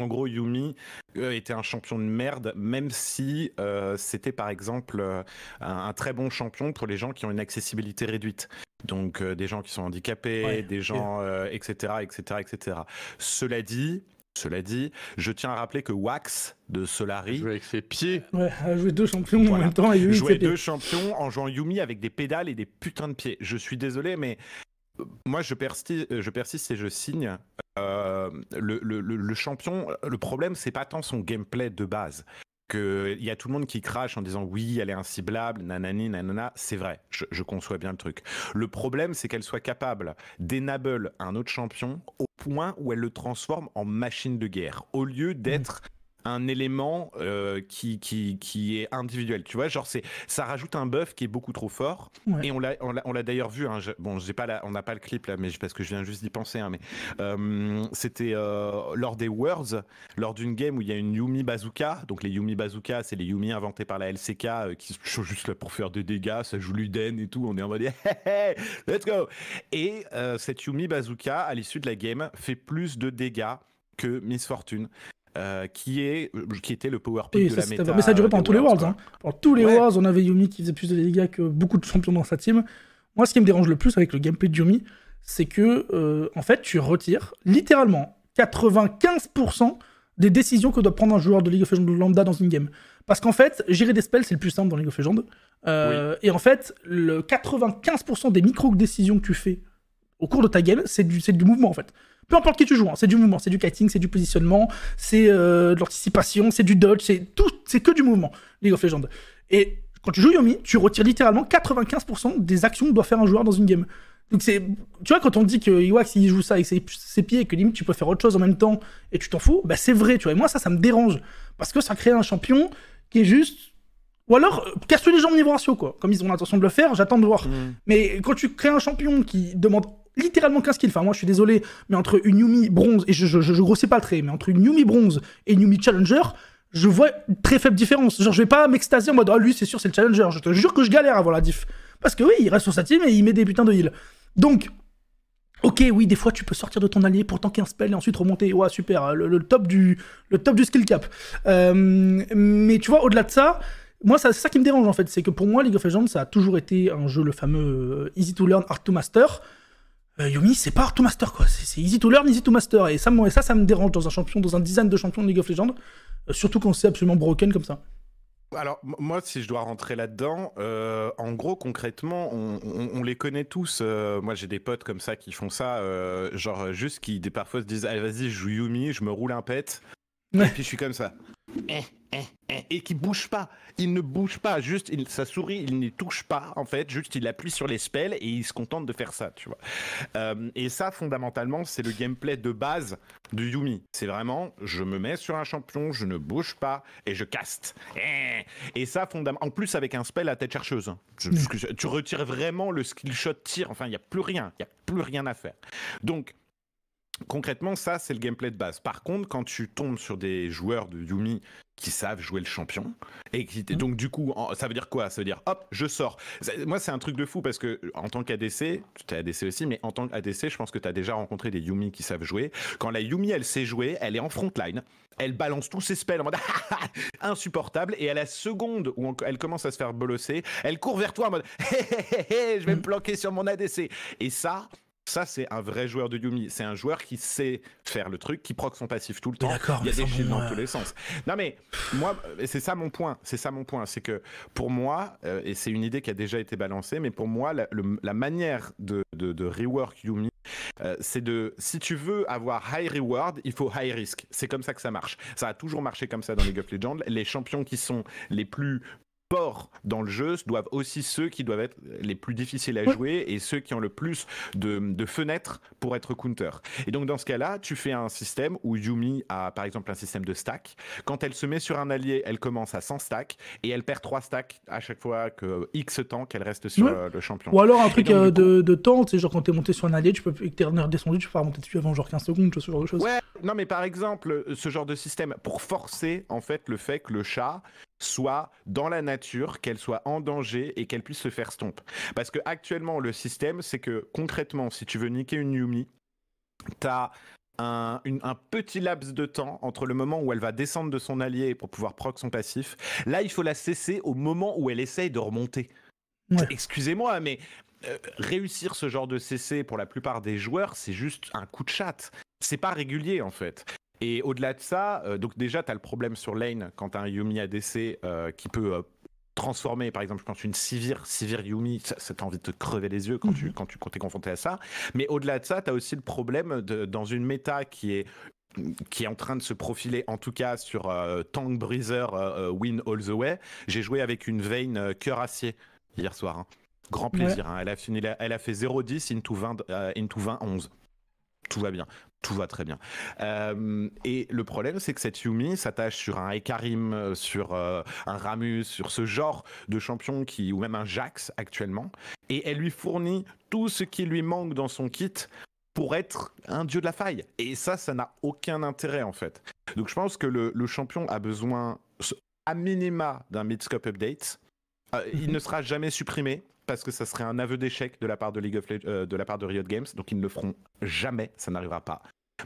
en gros, Yumi euh, était un champion de merde, même si euh, c'était par exemple euh, un, très bon champion pour les gens qui ont une accessibilité réduite. Donc des gens qui sont handicapés, des gens, etc., etc., etc. Cela dit, cela dit, je tiens à rappeler que Wax de Solari jouait avec ses pieds. Ouais, a joué deux champions en même temps jouait deux champions en jouant Yumi avec des pédales et des putains de pieds. Je suis désolé, mais moi, je, persiste, je persiste et je signe. Euh, le, champion, le problème, c'est pas tant son gameplay de base. il y a tout le monde qui crache en disant oui, elle est inciblable, nanani, nanana. C'est vrai, je, conçois bien le truc. Le problème, c'est qu'elle soit capable d'enable un autre champion au point où elle le transforme en machine de guerre, au lieu d'être un élément euh, qui, qui, qui, est individuel. Tu vois, genre, c'est, ça rajoute un buff qui est beaucoup trop fort. Et on l'a, d'ailleurs vu. Hein, bon, pas on n'a pas le clip là, mais parce que je viens juste d'y penser. Hein, mais euh, c'était euh, lors des Worlds, lors d'une game où il y a une Yumi Bazooka. Donc, les Yumi Bazooka, c'est les Yumi inventés par la LCK qui sont juste là pour faire des dégâts. Ça joue l'Uden et tout. On est en mode, <laughs> let's go. Et cette Yumi Bazooka, à l'issue de la game, fait plus de dégâts que Miss Fortune. Euh, qui, est, euh, qui était le power de la méta. Mais ça a duré pendant euh, tous les Worlds. Hein. Pendant tous les Worlds, on avait Yumi qui faisait plus de dégâts que beaucoup de champions dans sa team. Moi, ce qui me dérange le plus avec le gameplay de Yumi, c'est que, en fait, tu retires littéralement 95% des décisions que doit prendre un joueur de League of Legends lambda dans une game. Parce qu'en fait, gérer des spells, c'est le plus simple dans League of Legends. Et en fait, le 95% des micro-décisions que tu fais au cours de ta game, c'est du, du mouvement en fait. Peu importe qui tu joues, hein. c'est du mouvement, c'est du kiting, c'est du positionnement, c'est euh, de l'anticipation, c'est du dodge, c'est tout, c'est que du mouvement, League of Legends. Et quand tu joues Yomi, tu retires littéralement 95% des actions que doit faire un joueur dans une game. Donc c'est, tu vois, quand on dit que Iwax il joue ça avec ses, ses, pieds et que limite tu peux faire autre chose en même temps et tu t'en fous, bah c'est vrai, tu vois. Et moi ça, ça me dérange parce que ça crée un champion qui est juste ou alors, euh, casse les jambes niveau ratio, quoi. Comme ils ont l'intention de le faire, j'attends de voir. Mm. Mais quand tu crées un champion qui demande littéralement qu'un skill, Enfin, moi, je suis désolé, mais entre une Yumi bronze, et je, je, je, grossis pas le trait, mais entre une Yumi bronze et une Yumi challenger, je vois très faible différence. Genre, je vais pas m'extasier en mode, ah, lui, c'est sûr, c'est le challenger. Je te jure que je galère à voir la diff. Parce que oui, il reste sur sa team et il met des putains de heal. Donc, Ok, oui, des fois tu peux sortir de ton allié pour tanker un spell et ensuite remonter. Ouais, super, hein, le, top, du, le top du skill cap. Euh, mais tu vois, au-delà de ça, moi, c'est ça qui me dérange en fait. C'est que pour moi, League of Legends, ça a toujours été un jeu, le fameux euh, easy to learn, hard to master. Euh, Yumi, c'est pas tout master quoi. C'est easy to learn, easy to master. Et ça, ça, ça me dérange dans un champion, dans un design de champion de League of Legends. Euh, surtout quand c'est absolument broken comme ça. Alors, moi, si je dois rentrer là-dedans, euh, en gros, concrètement, on, les connaît tous. moi, j'ai des potes comme ça qui font ça, genre juste qui parfois se disent Allez, vas-y, je joue Yumi, je me roule un pet, et puis je suis comme ça. Eh, eh, eh. Et qui bouge pas. Il ne bouge pas. Juste, il, sa souris, il n'y touche pas, en fait. Juste, il appuie sur les spells et il se contente de faire ça, tu vois. Euh, et ça, fondamentalement, c'est le gameplay de base de Yumi. C'est vraiment, je me mets sur un champion, je ne bouge pas et je caste. Et ça, fondamentalement. En plus, avec un spell à tête chercheuse. Hein. Mm. tu retires vraiment le skill shot tir. Enfin, il n'y a plus rien. Il n'y a plus rien à faire. Donc concrètement, ça, c'est le gameplay de base. Par contre, quand tu tombes sur des joueurs de Yumi qui savent jouer le champion, et mhm. donc du coup, ça veut dire quoi Ça veut dire, hop, je sors. Moi, c'est un truc de fou parce que en tant qu'ADC, tu es ADC aussi, mais en tant qu'ADC, je pense que tu as déjà rencontré des Yumi qui savent jouer. Quand la Yumi, elle sait jouer, elle est en front line, elle balance tous ses spells en mode <laughs> ah, ah, ah, insupportable, et à la seconde où elle commence à se faire bolosser, elle court vers toi en mode, <laughs> je vais mhm. me planquer sur mon ADC. Et ça, ça, c'est un vrai joueur de Yumi. C'est un joueur qui sait faire le truc, qui proc son passif tout le temps. Il y a des chiens dans tous les sens. Non, mais moi, c'est ça mon point. C'est ça mon point. C'est que pour moi, euh, et c'est une idée qui a déjà été balancée, mais pour moi, la, manière de, rework Yumi, euh, c'est de si tu veux avoir high reward, il faut high risk. C'est comme ça que ça marche. Ça a toujours marché comme ça dans League of Legends. Les champions qui sont les plus ports dans le jeu doivent aussi ceux qui doivent être les plus difficiles à jouer et ceux qui ont le plus de, fenêtres pour être counter. Et donc dans ce cas-là, tu fais un système où Yumi a par exemple un système de stack. Quand elle se met sur un allié, elle commence à 100 stacks et elle perd 3 stacks à chaque fois que X temps qu'elle reste sur euh, le, champion. Ou alors un truc euh, de, temps, c'est genre quand t'es monté sur un allié, tu peux, et que t'es redescendu, tu peux pas remonter dessus avant genre 15 secondes, ce genre de choses. Ouais, non mais par exemple, ce genre de système pour forcer en fait le fait que le chat soit dans la nature, qu'elle soit en danger et qu'elle puisse se faire stomp. Parce que actuellement, le système, c'est que concrètement, si tu veux niquer une Yumi, t'as un, un, petit laps de temps entre le moment où elle va descendre de son allié pour pouvoir proc son passif. Là, il faut la cesser au moment où elle essaye de remonter. Excusez-moi, mais euh, réussir ce genre de cesser pour la plupart des joueurs, c'est juste un coup de chatte. C'est pas régulier en fait. Et au-delà de ça, euh, donc déjà, tu as le problème sur lane quand tu as un Yumi ADC euh, qui peut euh, transformer, par exemple, quand tu une Sivir, Sivir Yumi, ça, ça envie de te crever les yeux quand tu mhm. quand tu es confronté à ça. Mais au-delà de ça, tu as aussi le problème de, dans une méta qui est qui est en train de se profiler, en tout cas sur Tank Breezer Win All the Way. J'ai joué avec une veine cœur acier hier soir. Hein. Grand plaisir. Hein. Elle, a elle a fait 0-10 into 20, into 20-11 tout va bien tout va très bien. Euh, et le problème, c'est que cette Yumi s'attache sur un Ekarim, euh, sur euh, un Ramus, sur ce genre de champion qui, ou même un Jax actuellement, et elle lui fournit tout ce qui lui manque dans son kit pour être un dieu de la faille. Et ça, ça n'a aucun intérêt en fait. Donc je pense que le, champion a besoin à minima d'un mid scope update. il mhm. ne sera jamais supprimé parce que ça serait un aveu d'échec de la part de League of de la part de Riot Games. Donc ils ne le feront jamais, ça n'arrivera pas.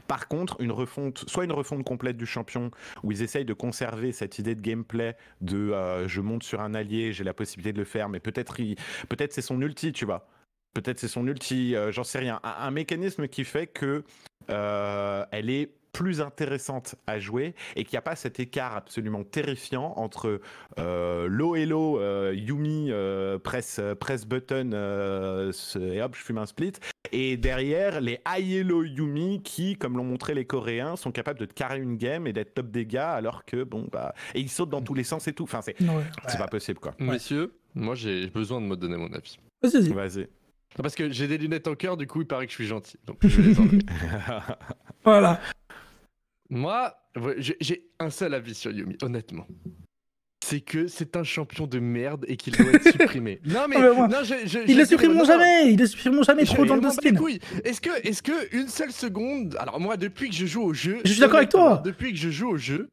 Par contre, une refonte, soit une refonte complète du champion, où ils essayent de conserver cette idée de gameplay de euh, je monte sur un allié, j'ai la possibilité de le faire, mais peut-être peut c'est son ulti, tu vois. Peut-être c'est son ulti, euh, j'en sais rien. Un, mécanisme qui fait que euh, elle est plus intéressante à jouer et qu'il n'y a pas cet écart absolument terrifiant entre euh, low hello euh, Yumi euh, euh, press button et hop je fume un split et derrière les high Yumi qui comme l'ont montré les coréens sont capables de carrer une game et d'être top dégâts alors que bon bah et ils sautent dans tous les sens et tout enfin c'est c'est pas possible quoi messieurs moi j'ai besoin de me donner mon avis vas-y vas-y parce que j'ai des lunettes en cœur, du coup, il paraît que je suis gentil. Donc <laughs> je voilà. Moi, j'ai un seul avis sur Yumi, honnêtement. C'est que c'est un champion de merde et qu'il doit être <laughs> supprimé. non, mais. non, je, ils le supprimeront jamais Ils le supprimeront jamais Trop dans le spin Est-ce que, est que une seule seconde. Alors, moi, depuis que je joue au jeu. Je suis d'accord avec toi Depuis que je joue au jeu,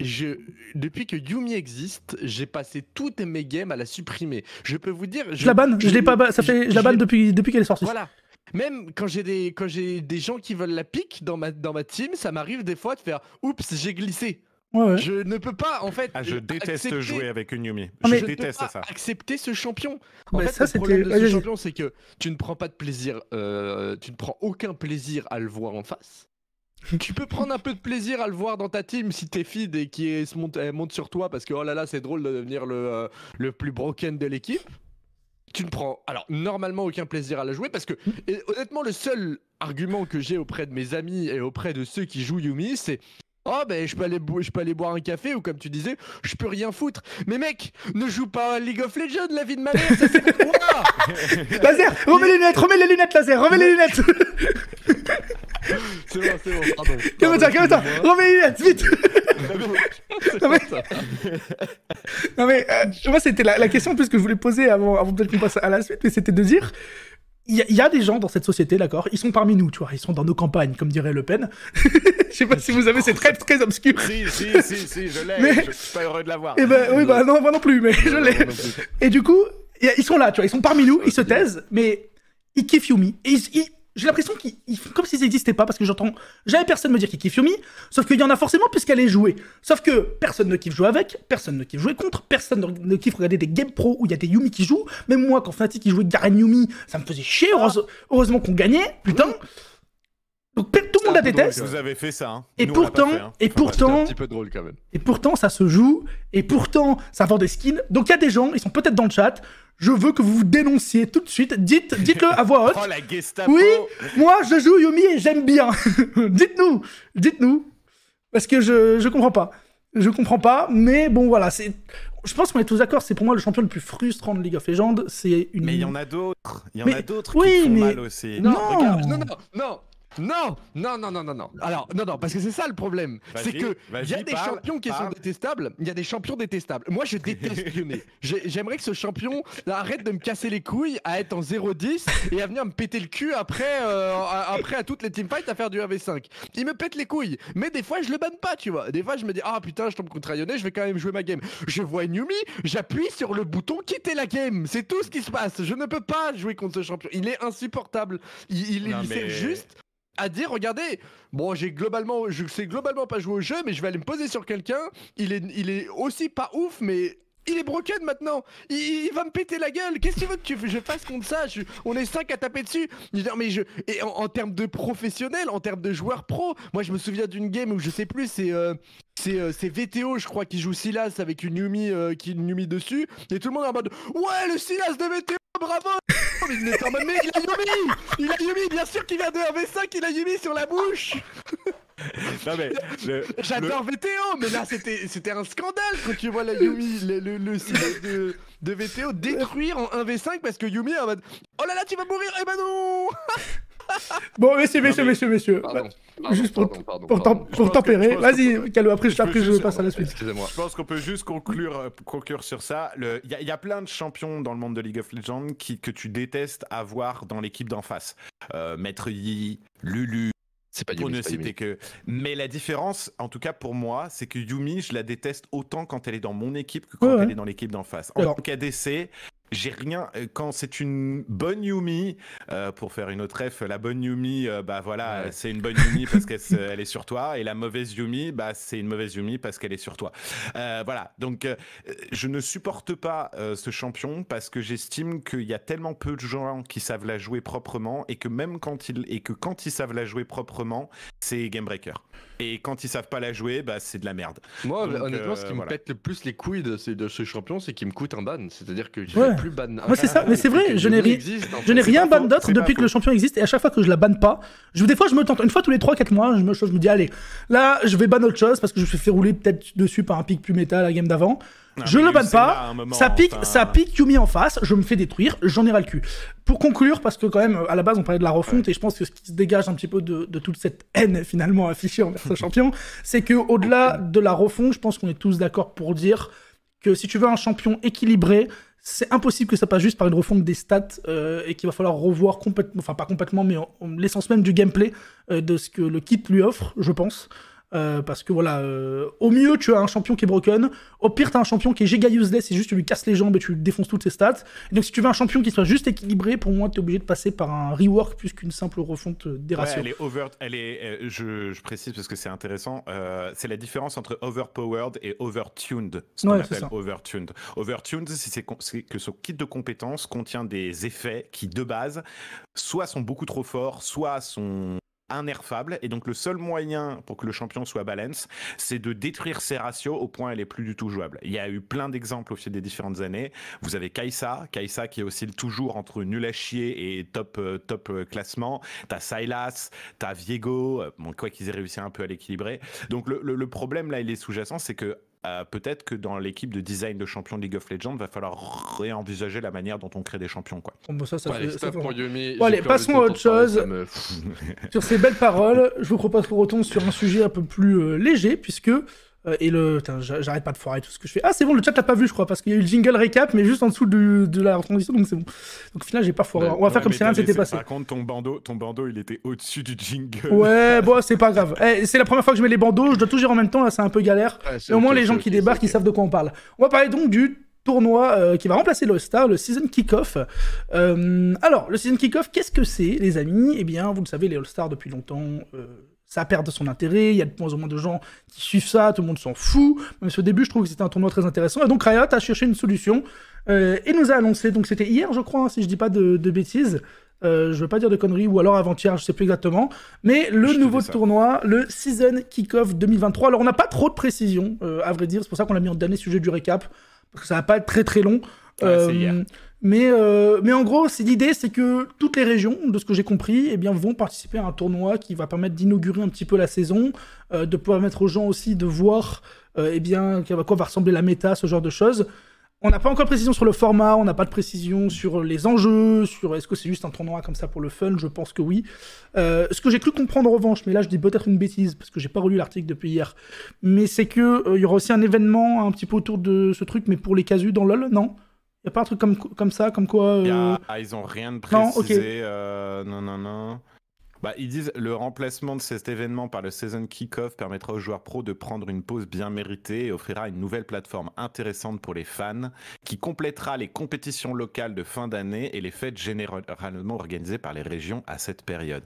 je, depuis que Yumi existe, j'ai passé toutes mes games à la supprimer. Je peux vous dire. Je, la banne, je, l'ai pas, ça fait, je, la banne depuis, depuis qu'elle est sortie. Voilà, même quand j'ai des des gens qui veulent la pique dans ma dans ma team, ça m'arrive des fois de faire oups, j'ai glissé. Je ne peux pas en fait. Ah, je déteste jouer avec une Yumi. Je, déteste ça. Accepter ce champion. fait, le problème de ce champion, c'est que tu ne prends pas de plaisir, euh, tu ne prends aucun plaisir à le voir en face. Hmm. tu peux prendre un peu de plaisir à le voir dans ta team si t'es feed et qui monte, monte sur toi parce que oh là là c'est drôle de devenir le euh, plus broken de l'équipe tu ne prends alors normalement aucun plaisir à la jouer parce que honnêtement le seul argument que j'ai auprès de mes amis et auprès de ceux qui jouent Yumi c'est Oh ben je peux aller je aller boire un café ou comme tu disais, je peux rien foutre. Mais mec, ne joue pas à League of Legends, la vie de ma mère, ça c'est pour <laughs> laser, remets les lunettes, remets les lunettes, laser, remets les lunettes. c'est bon, c'est bon, pardon. Calme-toi, calme-toi, remets les lunettes, vite. <laughs> non mais, mais euh, moi c'était la, la, question en plus que je voulais poser avant, avant peut-être qu'on passe à la suite, mais c'était de dire il y, a des gens dans cette société, d'accord Ils sont parmi nous, tu vois. Ils sont dans nos campagnes, comme dirait Le Pen. <laughs> je sais pas si vous avez, c'est très très obscur. Si, si, si, je l'ai. Mais... Je suis pas heureux de l'avoir. Eh ben, oui, bah non, moi non plus, mais je l'ai. Et du coup, ils sont là, tu vois. Ils sont parmi nous, ils se taisent, mais ils kiffent Et ils, j'ai l'impression qu'ils comme s'ils n'existaient pas parce que j'entends jamais personne me dire qu'ils kiffent Yumi sauf qu'il y en a forcément puisqu'elle est jouée. Sauf que personne ne kiffe jouer avec, personne ne kiffe jouer contre, personne ne kiffe regarder des game pro où il y a des Yumi qui jouent. Même moi, quand Fnatic jouait Garen Yumi, ça me faisait chier. heureusement qu'on gagnait, putain. Donc tout le monde la déteste. vous avez fait ça. Hein. Et pourtant, hein. et pourtant, un petit peu drôle quand même. Et pourtant, ça se joue. Et pourtant, ça vend des skins. Donc il y a des gens, ils sont peut-être dans le chat. Je veux que vous vous dénonciez tout de suite. Dites, dites-le à voix haute. <laughs> oh la Oui, moi je joue Yumi et j'aime bien. <laughs> dites-nous, dites-nous, parce que je je comprends pas. Je comprends pas, mais bon voilà, c'est je pense qu'on est tous d'accord, c'est pour moi le champion le plus frustrant de League of Legends. C'est une. Mais il y en a d'autres. Il y en a d'autres oui, qui font mais... mal aussi. Non, non, non, non, non, non, non, non, non, non, non. Alors, non, non, parce que c'est ça le problème. C'est que il y a des champions qui sont détestables. Il y a des champions détestables. Moi, je déteste <laughs> J'aimerais que ce champion arrête de me casser les couilles à être en 0-10 et à venir me péter le cul après, euh, après à toutes les teamfights à faire du 1 5 Il me pète les couilles. Mais des fois, je le banne pas, tu vois. Des fois, je me dis, ah putain, je tombe contre je vais quand même jouer ma game. Je vois j'appuie sur le bouton quitter la game. C'est tout ce qui se passe. Je ne peux pas jouer contre ce champion. Il est insupportable. Il, est il juste à dire regardez, bon, j'ai globalement, je sais globalement pas jouer au jeu, mais je vais aller me poser sur quelqu'un. Il est, il est aussi pas ouf, mais il est broken maintenant il, va me péter la gueule Qu'est-ce que tu veux que je fasse contre ça On est cinq à taper dessus mais je, Et en, termes de professionnel, en termes de joueur pro, moi je me souviens d'une game où je sais plus, c'est... Euh, euh, VTO, je crois, qui joue Silas avec une Yumi, euh, qui, dessus. Et tout le monde est en mode Ouais, le Silas de VTO, bravo <laughs> Mais il est en mode Mais il a Yumi Il a Yumi, bien sûr qu'il vient de 1v5, il a Yumi sur la bouche <laughs> j'adore VTO, mais là c'était c'était un scandale quand tu vois la Yumi, le, le, de, de VTO détruire en 1v5 parce que Yumi est en mode Oh là là, tu vas mourir, eh ben non Bon, messieurs, messieurs, messieurs, messieurs. Pardon, bah, juste pour, pour, tempérer. Vas-y, après, je, passe à la suite. Excusez-moi. Je pense qu'on peut juste conclure, euh, conclure sur ça. Il y, a plein de champions dans le monde de League of Legends qui, que tu détestes avoir dans l'équipe d'en face. Euh, Maître Yi, Lulu, pour ne que. Mais la différence, en tout cas pour moi, c'est que Yumi, je la déteste autant quand elle est dans mon équipe que quand elle est dans l'équipe d'en face. En tant qu'ADC, j'ai rien euh, quand c'est une bonne Yumi euh, pour faire une autre F la bonne Yumi euh, bah voilà c'est une bonne Yumi parce qu'elle est sur toi et la mauvaise Yumi bah c'est une mauvaise Yumi parce qu'elle est sur toi voilà donc je ne supporte pas ce champion parce que j'estime qu'il y a tellement peu de gens qui savent la jouer proprement et que même quand ils et que quand ils savent la jouer proprement c'est game breaker et quand ils savent pas la jouer bah c'est de la merde moi honnêtement ce qui me pète le plus les couilles de, de ce champion c'est qu'il me coûte un ban c'est à dire que ouais plus ban. Moi, c'est ah, ça, mais c'est vrai, je n'ai rien, je n'ai rien ban d'autre depuis que le champion existe, et à chaque fois que je la banne pas, je, des fois, je me tente, une fois tous les 3-4 mois, je me, je me dis, allez, là, je vais ban autre chose, parce que je me suis fait rouler peut-être dessus par un pic plus métal la game d'avant. je je le banne pas. ça pique, ça pique Yumi en face. Je me fais détruire. J'en ai ras le cul. Pour conclure, parce que quand même, à la base, on parlait de la refonte et je pense que ce qui se dégage un petit peu de, de toute cette haine finalement affichée envers ce champion, c'est que au-delà de la refonte, je pense qu'on est tous d'accord pour dire que si tu veux un champion équilibré, c'est impossible que ça passe juste par une refonte des stats euh, et qu'il va falloir revoir complètement, enfin pas complètement, mais l'essence même du gameplay euh, de ce que le kit lui offre, je pense. Euh, parce que voilà, euh, au mieux tu as un champion qui est broken, au pire tu as un champion qui est giga useless et juste tu lui casses les jambes et tu défonces toutes ses stats. donc si tu veux un champion qui soit juste équilibré, pour moi tu es obligé de passer par un rework plus qu'une simple refonte des ratios. over, elle est, je, précise parce que c'est intéressant, euh, c'est la différence entre overpowered et overtuned, ce qu'on overtuned. Overtuned, c'est que son kit de compétences contient des effets qui de base soit sont beaucoup trop forts, soit sont inerfable. Et donc, le seul moyen pour que le champion soit balance, c'est de détruire ses ratios au point elle est plus du tout jouable. Il y a eu plein d'exemples au fil des différentes années. Vous avez Kaisa, Kaisa qui oscille toujours entre nul à chier et top, euh, top euh, classement. T'as Silas, t'as Viego, euh, bon, quoi qu'ils aient réussi un peu à l'équilibrer. Donc, le problème là, il est sous-jacent, c'est que euh, peut-être que dans l'équipe de design de champion League of Legends, va falloir réenvisager la manière dont on crée des champions. Quoi. Bon, bah, ça, ça, fait, allez, passons à autre chose. sur ces belles paroles, je vous propose qu'on autant sur un sujet un peu plus euh, léger, puisque euh, et le. J'arrête pas de foirer tout ce que je fais. Ah, c'est bon, le chat l'a pas vu, je crois, parce qu'il y a eu le jingle récap, mais juste en dessous de, la transition, donc c'est bon. Donc au final, j'ai pas foiré. On va faire comme si rien s'était passé. Par contre, ton bandeau, ton bandeau, il était au-dessus du jingle. Ouais, <laughs> bon, c'est pas grave. Eh, c'est la première fois que je mets les bandeaux, je dois tout gérer en même temps, là, c'est un peu galère. mais au moins, les gens qui débarquent, ils savent de quoi on parle. On va parler donc du tournoi euh, qui va remplacer l'All-Star, le Season Kickoff. off euh, alors, le Season Kick-Off, qu'est-ce que c'est, les amis Eh bien, vous le savez, les All-Stars depuis longtemps, ça perd de son intérêt, il y a de moins en moins de gens qui suivent ça, tout le monde s'en fout. Mais ce début, je trouve que c'était un tournoi très intéressant. Et donc Riot a cherché une solution euh, et nous a annoncé, donc c'était hier, je crois, hein, si je ne dis pas de, bêtises, euh, je ne veux pas dire de conneries, ou alors avant-hier, je sais plus exactement, mais le nouveau tournoi, le Season Kickoff 2023. Alors on n'a pas trop de précisions, euh, à vrai dire, c'est pour ça qu'on l'a mis en dernier sujet du récap, parce que ça va pas être très très long. Mais, euh, mais en gros, c'est l'idée, c'est que toutes les régions, de ce que j'ai compris, eh bien, vont participer à un tournoi qui va permettre d'inaugurer un petit peu la saison, euh, de permettre aux gens aussi de voir euh, eh bien, à quoi va ressembler la méta, ce genre de choses. On n'a pas encore de précision sur le format, on n'a pas de précision sur les enjeux, sur est-ce que c'est juste un tournoi comme ça pour le fun, je pense que oui. ce que j'ai cru comprendre en revanche, mais là je dis peut-être une bêtise parce que j'ai pas relu l'article depuis hier, mais c'est que il y aura aussi un événement un petit peu autour de ce truc, mais pour les casus dans LoL, non il n'y a pas un truc comme, comme ça, comme quoi. Euh, ah, ils ont rien de précisé. Euh, non, non, non, Bah, ils disent le remplacement de cet événement par le season kickoff permettra aux joueurs pro de prendre une pause bien méritée et offrira une nouvelle plateforme intéressante pour les fans qui complétera les compétitions locales de fin d'année et les fêtes généralement organisées par les régions à cette période.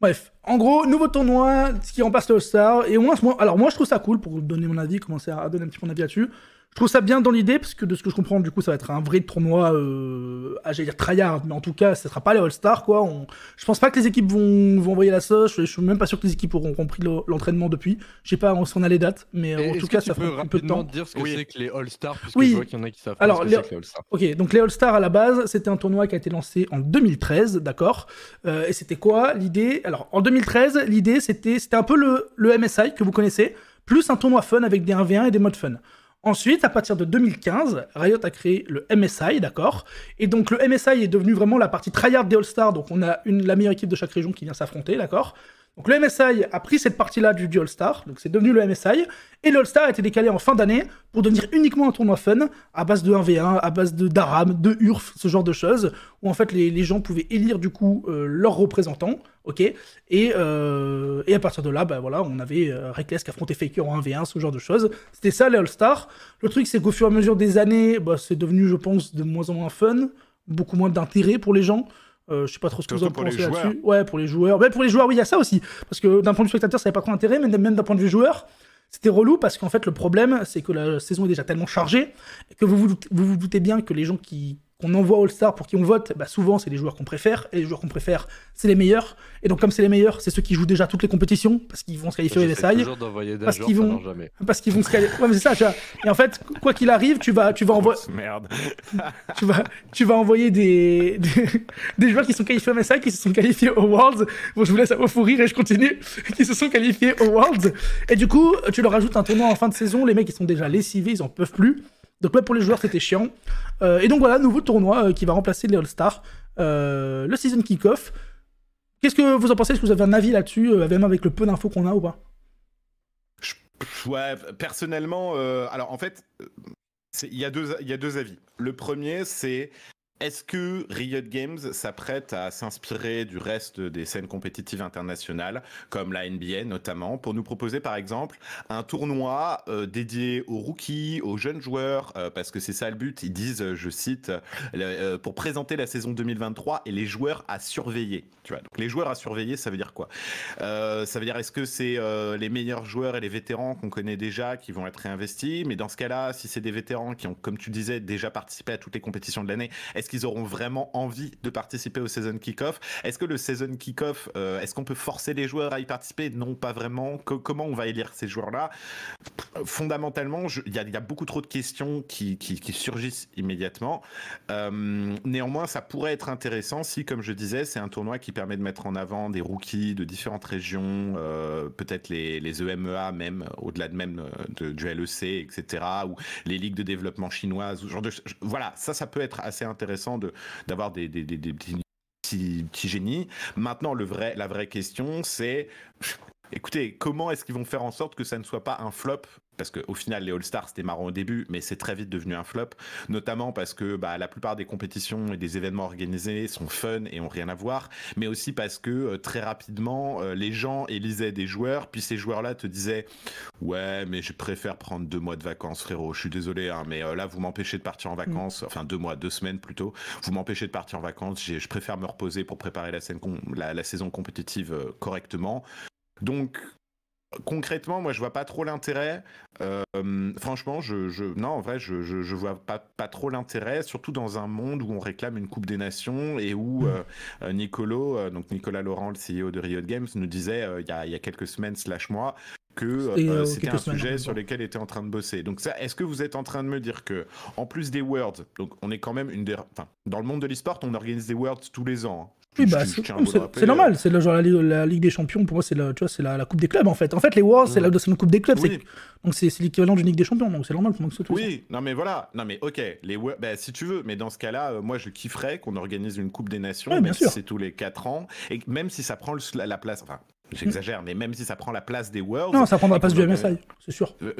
Bref, en gros, nouveau tournoi qui remplace le Star. Et au moins, alors moi je trouve ça cool pour donner mon avis, commencer à donner un petit peu mon avis là-dessus je trouve ça bien dans l'idée, parce que de ce que je comprends, du coup, ça va être un vrai tournoi, euh, j'allais dire tryhard, mais en tout cas, ça sera pas les All-Stars, quoi. On... Je pense pas que les équipes vont, envoyer la sauce, je suis même pas sûr que les équipes auront compris l'entraînement depuis. Je sais pas on s'en a les dates, mais en tout cas, ça fera un peu de temps. dire ce que c'est que les All-Stars, je vois qu'il y en a qui savent Alors, ce que c'est que les All-Stars. Ok, donc les All-Stars, à la base, c'était un tournoi qui a été lancé en 2013, d'accord euh, Et c'était quoi l'idée Alors, en 2013, l'idée, c'était, c'était un peu le, le MSI que vous connaissez, plus un tournoi fun avec des 1 1 et des modes fun. Ensuite, à partir de 2015, Riot a créé le MSI, d'accord Et donc le MSI est devenu vraiment la partie tryhard des All-Stars, donc on a la meilleure équipe de chaque région qui vient s'affronter, d'accord donc le MSI a pris cette partie-là du, All-Star, donc c'est devenu le MSI, et l'All star a été décalé en fin d'année pour devenir uniquement un tournoi fun, à base de 1v1, à base de d'ARAM, de URF, ce genre de choses, où en fait les, gens pouvaient élire du coup euh, leurs représentants, ok euh, et, à partir de là, bah, voilà, on avait euh, Reckless qui affrontait Faker en 1v1, ce genre de choses. C'était ça les All-Star. Le truc c'est qu'au fur et à mesure des années, bah, c'est devenu je pense de moins en moins fun, beaucoup moins d'intérêt pour les gens. Euh, je sais pas trop ce que vous en pensez là-dessus. Ouais, pour les joueurs. Mais pour les joueurs, oui, il y a ça aussi. Parce que d'un point de vue spectateur, ça n'avait pas trop intérêt, mais même d'un point de vue joueur, c'était relou parce qu'en fait, le problème, c'est que la saison est déjà tellement chargée que vous vous doutez bien que les gens qui, qu'on envoie All-Star pour qui on vote, bah souvent c'est les joueurs qu'on préfère, et les joueurs qu'on préfère, c'est les meilleurs. Et donc comme c'est les meilleurs, c'est ceux qui jouent déjà toutes les compétitions, parce qu'ils vont se qualifier au MSI. Parce qu'ils vont, parce qu'ils vont se qualifier. Ouais, mais c'est ça, Et en fait, quoi qu'il arrive, tu vas, tu vas envoyer. Merde. <laughs> tu vas, tu vas envoyer des, des, joueurs qui sont qualifiés au MSI, qui se sont qualifiés au Worlds. Bon, je vous laisse vous fou rire et je continue. <laughs> qui se sont qualifiés au Worlds. Et du coup, tu leur ajoutes un tournoi en fin de saison. Les mecs, ils sont déjà lessivés, ils en peuvent plus. Donc là, pour les joueurs, c'était chiant. Euh, et donc voilà, nouveau tournoi euh, qui va remplacer les All-Stars, euh, le Season Kickoff. Qu'est-ce que vous en pensez Est-ce que vous avez un avis là-dessus, même avec le peu d'infos qu'on a ou pas Ouais, personnellement, alors en fait, il y, deux, y a deux avis. Le premier, c'est est-ce que Riot Games s'apprête à s'inspirer du reste des scènes compétitives internationales, comme la NBA notamment, pour nous proposer par exemple un tournoi euh, dédié aux rookies, aux jeunes joueurs, euh, parce que c'est ça le but, ils disent, euh, je cite, pour présenter la saison 2023 et les joueurs à surveiller. Tu vois, donc les joueurs à surveiller, ça veut dire quoi Ça veut dire est-ce que c'est les meilleurs joueurs et les vétérans qu'on connaît déjà qui vont être réinvestis Mais dans ce cas-là, si c'est des vétérans qui ont, comme tu disais, déjà participé à toutes les compétitions de l'année, qu'ils auront vraiment envie de participer au season kickoff Est-ce que le season kickoff, euh, est-ce qu'on peut forcer les joueurs à y participer Non, pas vraiment. comment on va élire ces joueurs-là Fondamentalement, il y, a beaucoup trop de questions qui, surgissent immédiatement. Euh, néanmoins, ça pourrait être intéressant si, comme je disais, c'est un tournoi qui permet de mettre en avant des rookies de différentes régions, euh, peut-être les, EMEA e même, au-delà de même de, du LEC, etc., ou les ligues de développement chinoises, genre Voilà, ça, ça peut être assez intéressant d'avoir des, petits, génies. Maintenant, le vrai, la vraie question, c'est écoutez, comment est-ce qu'ils vont faire en sorte que ça ne soit pas un flop parce qu'au final, les All-Stars, c'était marrant au début, mais c'est très vite devenu un flop, notamment parce que bah, la plupart des compétitions et des événements organisés sont fun et ont rien à voir, mais aussi parce que euh, très rapidement, euh, les gens élisaient des joueurs, puis ces joueurs-là te disaient Ouais, mais je préfère prendre deux mois de vacances, frérot, je suis désolé, hein, mais euh, là, vous m'empêchez de partir en mm. vacances, enfin deux mois, deux semaines plutôt, vous m'empêchez de partir en vacances, je préfère me reposer pour préparer la, scène la, la saison compétitive correctement. Donc, concrètement, moi, je vois pas trop l'intérêt. Euh, franchement, je, non, en vrai, je, vois pas, trop l'intérêt, surtout dans un monde où on réclame une Coupe des Nations et où mm. euh, euh, Nicolo, donc Nicolas Laurent, le CEO de Riot Games, nous disait il, y a, quelques semaines, slash mois, que c'était un sujet sur lequel il était en train de bosser. Donc ça, est-ce que vous êtes en train de me dire que, en plus des Worlds, donc on est quand même une des, dans le monde de l'esport, on organise des Worlds tous les ans. Hein. Oui, bah, c'est normal, euh. c'est la, la, Ligue des Champions, pour moi, c'est la, la Coupe des Clubs, en fait. En fait, les Worlds, c'est la, une Coupe des Clubs, donc c'est l'équivalent d'une Ligue des Champions, donc c'est normal que ce Oui, non mais voilà, non mais ok, les ben, si tu veux, mais dans ce cas-là, euh, moi, je kifferais qu'on organise une Coupe des Nations, bien sûr. c'est tous les 4 ans, et même si ça prend la place, enfin, j'exagère, mm. mais même si ça prend la place des Worlds... Non, ça prend la place du MSI, c'est sûr. Euh,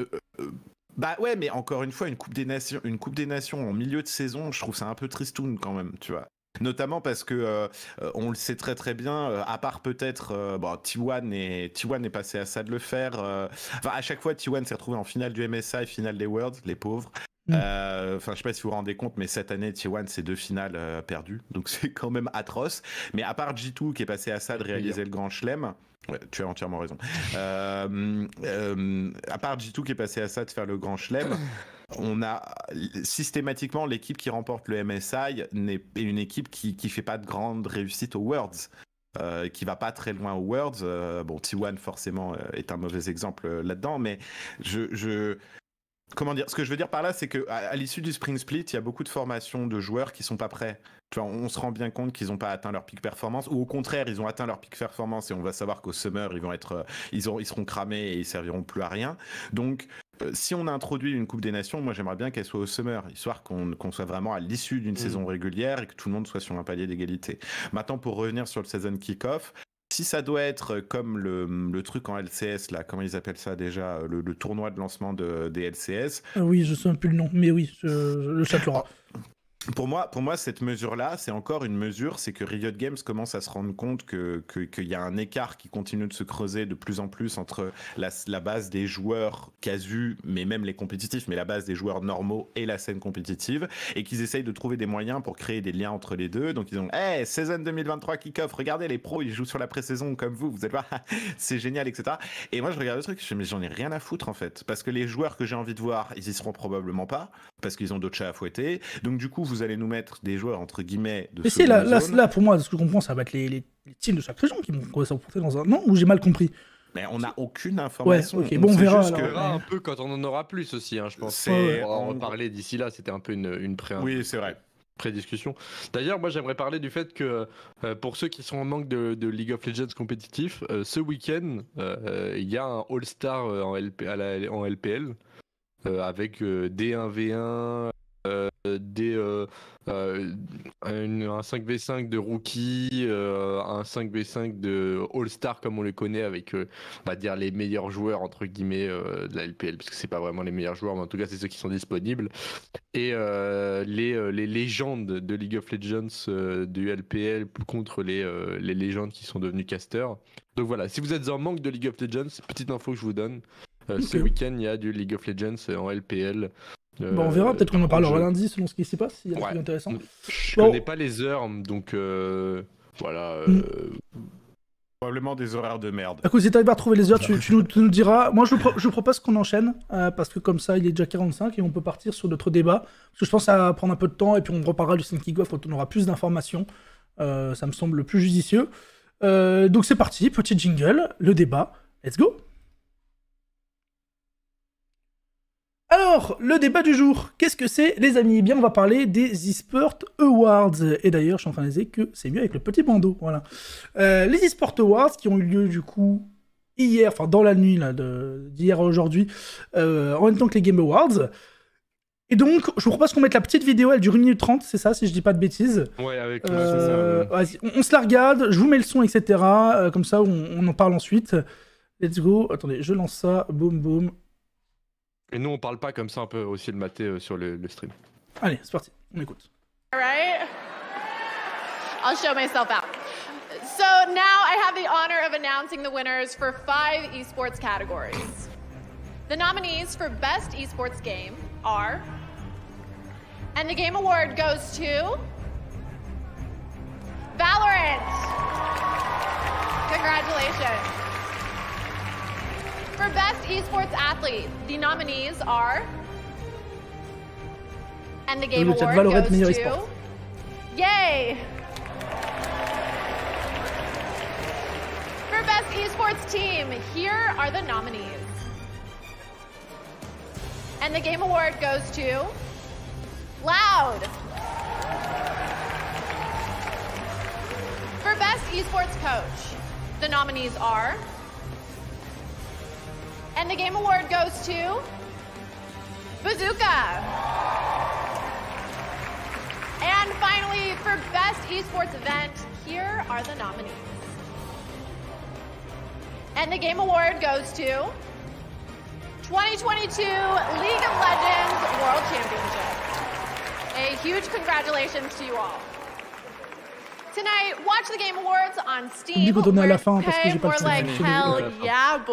bah ouais, mais encore une fois, une Coupe des Nations, une Coupe des Nations en milieu de saison, je trouve ça un peu tristoun quand même, tu vois notamment parce que euh, euh, on le sait très très bien, euh, à part peut-être, bon, T1 est, T1 est passé à ça de le faire. Enfin, à chaque fois, T1 s'est retrouvé en finale du MSI, finale des Worlds, les pauvres. Mm. enfin, je sais pas si vous vous rendez compte, mais cette année, T1, c'est deux finales perdues. Donc, <laughs> c'est quand même atroce. Mais à part G2 qui est passé à ça de réaliser le grand chelem, tu as entièrement raison. à part G2 qui est passé à ça de faire le grand chelem, <coughs> on a systématiquement l'équipe qui remporte le MSI est une équipe qui ne fait pas de grande réussite aux Worlds. Euh, qui va pas très loin aux Worlds. Euh, bon, T1 forcément euh, est un mauvais exemple là-dedans, mais je, comment dire, ce que je veux dire par là, c'est que à, l'issue du Spring Split, il y a beaucoup de formations de joueurs qui sont pas prêts. on se rend bien compte qu'ils n'ont pas atteint leur pic performance, ou au contraire, ils ont atteint leur pic performance et on va savoir qu'au summer, ils vont être, ils, ont, ils seront cramés et ils serviront plus à rien. Donc euh, si on a introduit une Coupe des Nations, moi j'aimerais bien qu'elle soit au summer, histoire qu'on soit vraiment à l'issue d'une mm. saison régulière et que tout le monde soit sur un palier d'égalité. Maintenant, pour revenir sur le season kick-off, si ça doit être euh, comme le, truc en LCS, là, comment ils appellent ça déjà, euh, le, tournoi de lancement des LCS. Ah oui, je sais un peu le nom, mais oui, le château pour moi, pour moi, cette mesure-là, c'est encore une mesure, c'est que Riot Games commence à se rendre compte qu'il y a un écart qui continue de se creuser de plus en plus entre la, base des joueurs casus, mais même les compétitifs, mais la base des joueurs normaux et la scène compétitive, et qu'ils essayent de trouver des moyens pour créer des liens entre les deux. Donc ils ont, hey, saison 2023 kick-off, regardez les pros, ils jouent sur la pré-saison comme vous, vous êtes pas, <laughs> c'est génial, etc. Et moi, je regarde le truc, je me dis, mais j'en ai rien à foutre en fait, parce que les joueurs que j'ai envie de voir, ils y seront probablement pas parce qu'ils ont d'autres chats à fouetter. Donc du coup, vous allez nous mettre des joueurs entre guillemets de. Mais c'est là, là, pour moi, ce que je comprends, ça va être les, teams de chaque région qui vont porter dans un an ou j'ai mal compris. Mais on n'a aucune information. Ouais, bon, on, verra, un peu quand on en aura plus aussi, hein, je pense. On va en reparler d'ici là, c'était un peu une, une pré Oui, c'est vrai D'ailleurs, moi j'aimerais parler du fait que euh, pour ceux qui sont en manque de, League of Legends compétitif, euh, ce week-end, euh, il y a un All-Star en, en, LPL euh, avec des euh, 1v1, des, un 5v5 euh, de rookie, un 5v5 de All-Star comme on le connaît avec on va dire les meilleurs joueurs entre guillemets de la LPL parce que c'est pas vraiment les meilleurs joueurs mais en tout cas c'est ceux qui sont disponibles et les, les, légendes de League of Legends du LPL contre les, les légendes qui sont devenues casters. Donc voilà, si vous êtes en manque de League of Legends, petite info que je vous donne, euh, ce week-end, il y a du League of Legends euh, en LPL. Euh, on verra, peut-être qu'on en parlera lundi selon ce qui se passe, s'il y a des chose d'intéressant. Je connais pas les heures, donc voilà. Mm. Probablement des horaires de merde. cause si arrives à retrouver les heures, tu, nous, diras. Moi, je, propose qu'on enchaîne, parce que comme ça, il est déjà 45 et on peut partir sur notre débat. Parce que je pense que ça va prendre un peu de temps et puis on reparlera du Sneaky Goff quand on aura plus d'informations. ça me semble le plus judicieux. donc c'est parti, petit jingle, le débat. Let's go! Alors, le débat du jour, qu'est-ce que c'est, les amis Eh bien, on va parler des eSport Awards. Et d'ailleurs, je suis en train de dire que c'est mieux avec le petit bandeau, voilà. Euh, les eSport Awards qui ont eu lieu, du coup, hier, enfin, dans la nuit, là, d'hier à aujourd'hui, euh, en même temps que les Game Awards. Et donc, je vous propose qu'on mette la petite vidéo, elle dure 1 minute 30, c'est ça, si je dis pas de bêtises. Ouais, avec euh, on, se la regarde, je vous mets le son, etc. Euh, comme ça, on, on en parle ensuite. Let's go. Attendez, je lance ça. Boum, boum. Et nous, on parle pas comme ça, on peut aussi le mater euh, sur le, le stream. Allez, c'est parti, on écoute. All right. I'll show myself out. So now I have the honor of announcing the winners for five esports categories. The nominees for Best Esports Game are. And the game award goes to. Valorant! Congratulations. For Best Esports Athlete, the nominees are. And the Game Donc, Award Valorant goes meilleur to... Yay! For Best Esports Team, here are the nominees. And the Game Award goes to... Loud! For Best Esports Coach, the nominees are... And the game award goes to Bazooka. And finally, for best esports event, here are the nominees. And the game award goes to 2022 League of Legends World Championship. A huge congratulations to you all. On dit qu'on donner à la fin parce que j'ai pas le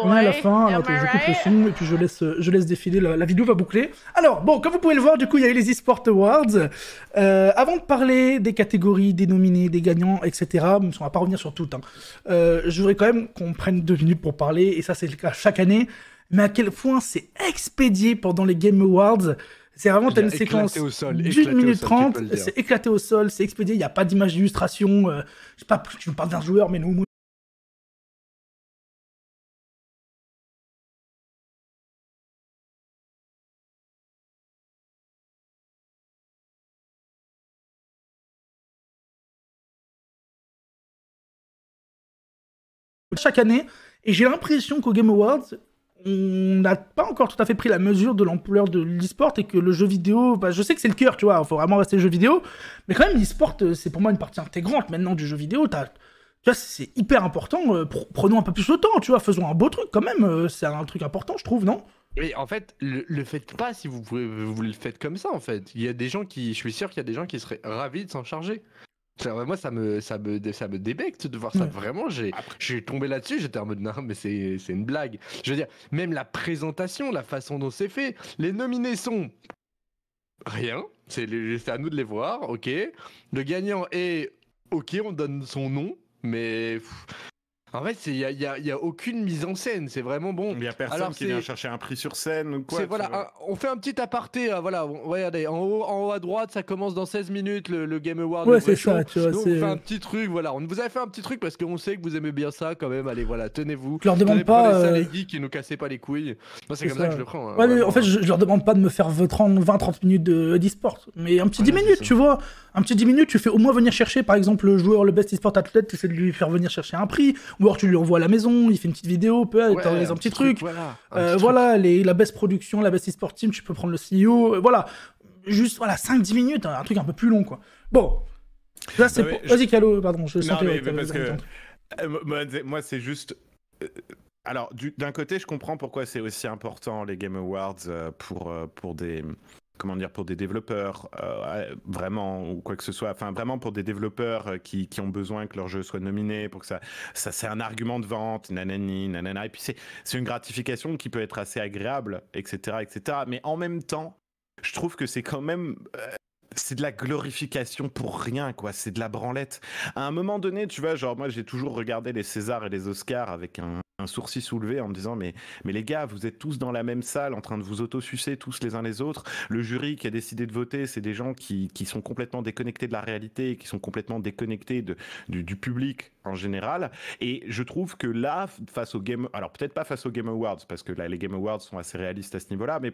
On est à la fin, alors je le son et puis je laisse, je laisse défiler, la, vidéo va boucler. Alors, bon, comme vous pouvez le voir, du coup, il y a eu les eSport Awards. Euh, avant de parler des catégories, des nominés, des gagnants, etc., on va pas revenir sur tout, hein, euh, je voudrais quand même qu'on prenne deux minutes pour parler, et ça c'est le cas chaque année, mais à quel point c'est expédié pendant les Game Awards c'est vraiment, une séquence d'une minute trente, c'est éclaté au sol, c'est expédié, il n'y a pas d'image d'illustration. Euh, je sais pas, tu me parles d'un joueur, mais nous, chaque année. Et j'ai l'impression qu'au Game Awards, on n'a pas encore tout à fait pris la mesure de l'ampleur de l'e-sport et que le jeu vidéo, bah, je sais que c'est le cœur, tu vois, il faut vraiment rester jeu vidéo, mais quand même, l'e-sport, euh, c'est pour moi une partie intégrante maintenant du jeu vidéo. tu vois, c'est hyper important. Euh, prenons un peu plus de temps, tu vois, faisons un beau truc quand même. Euh, c'est un truc important, je trouve, non mais en fait, le, le, faites pas si vous, pouvez, vous le faites comme ça, en fait. Il y a des gens qui, je suis sûr qu'il y a des gens qui seraient ravis de s'en charger moi, ça me, ça débecte de voir ça. Vraiment, j'ai, j'ai tombé là-dessus. J'étais en mode, non, mais c'est, une blague. Je veux dire, même la présentation, la façon dont c'est fait, les nominés sont rien. C'est, à nous de les voir, ok. Le gagnant est, ok, on donne son nom, mais en fait, il n'y a, y a, aucune mise en scène. C'est vraiment bon. Il n'y a personne qui vient chercher un prix sur scène ou quoi. Voilà, on fait un petit aparté. Euh, voilà, en haut, à droite, ça commence dans 16 minutes le, Game Award. Ouais, c'est ça. on fait un petit truc. Voilà, on vous a fait un petit truc parce qu'on sait que vous aimez bien ça quand même. Allez, voilà, tenez-vous. Je leur demande pas. Euh... Les qui nous cassaient pas les couilles. Moi, c'est comme ça. que je le prends. Hein, en fait, je, je, leur demande pas de me faire 20-30 minutes d'e-sport, mais un petit 10 minutes, tu vois. Un petit 10 minutes, tu fais au moins venir chercher, par exemple, le joueur, le best e-sport athlète, tu essaies de lui faire venir chercher un prix ou alors tu lui envoies à la maison, il fait une petite vidéo, peut ouais, un, petit, truc. voilà, euh, la baisse production, la baisse e-sport team, tu peux prendre le CEO. Euh, voilà, juste voilà, 5-10 minutes, un truc un peu plus long quoi. Bon, là c'est. Vas-y, Calo, pardon, je sentais. moi, c'est juste. Euh, alors, d'un côté, je comprends pourquoi c'est aussi important les Game Awards pour, pour des comment dire, pour des développeurs, euh, vraiment, ou quoi que ce soit, enfin, vraiment pour des développeurs euh, qui, ont besoin que leur jeu soit nominé, pour que ça, ça c'est un argument de vente, nanani, nanana, et puis c'est une gratification qui peut être assez agréable, etc., etc., mais en même temps, je trouve que c'est quand même euh, c'est de la glorification pour rien, quoi. C'est de la branlette. À un moment donné, tu vois, genre, moi, j'ai toujours regardé les Césars et les Oscars avec un, sourcil soulevé en me disant mais, mais les gars, vous êtes tous dans la même salle en train de vous autosucer tous les uns les autres. Le jury qui a décidé de voter, c'est des gens qui, sont complètement déconnectés de la réalité, et qui sont complètement déconnectés de, du, public en général. Et je trouve que là, face au Game, alors peut-être pas face aux Game Awards, parce que là, les Game Awards sont assez réalistes à ce niveau-là, mais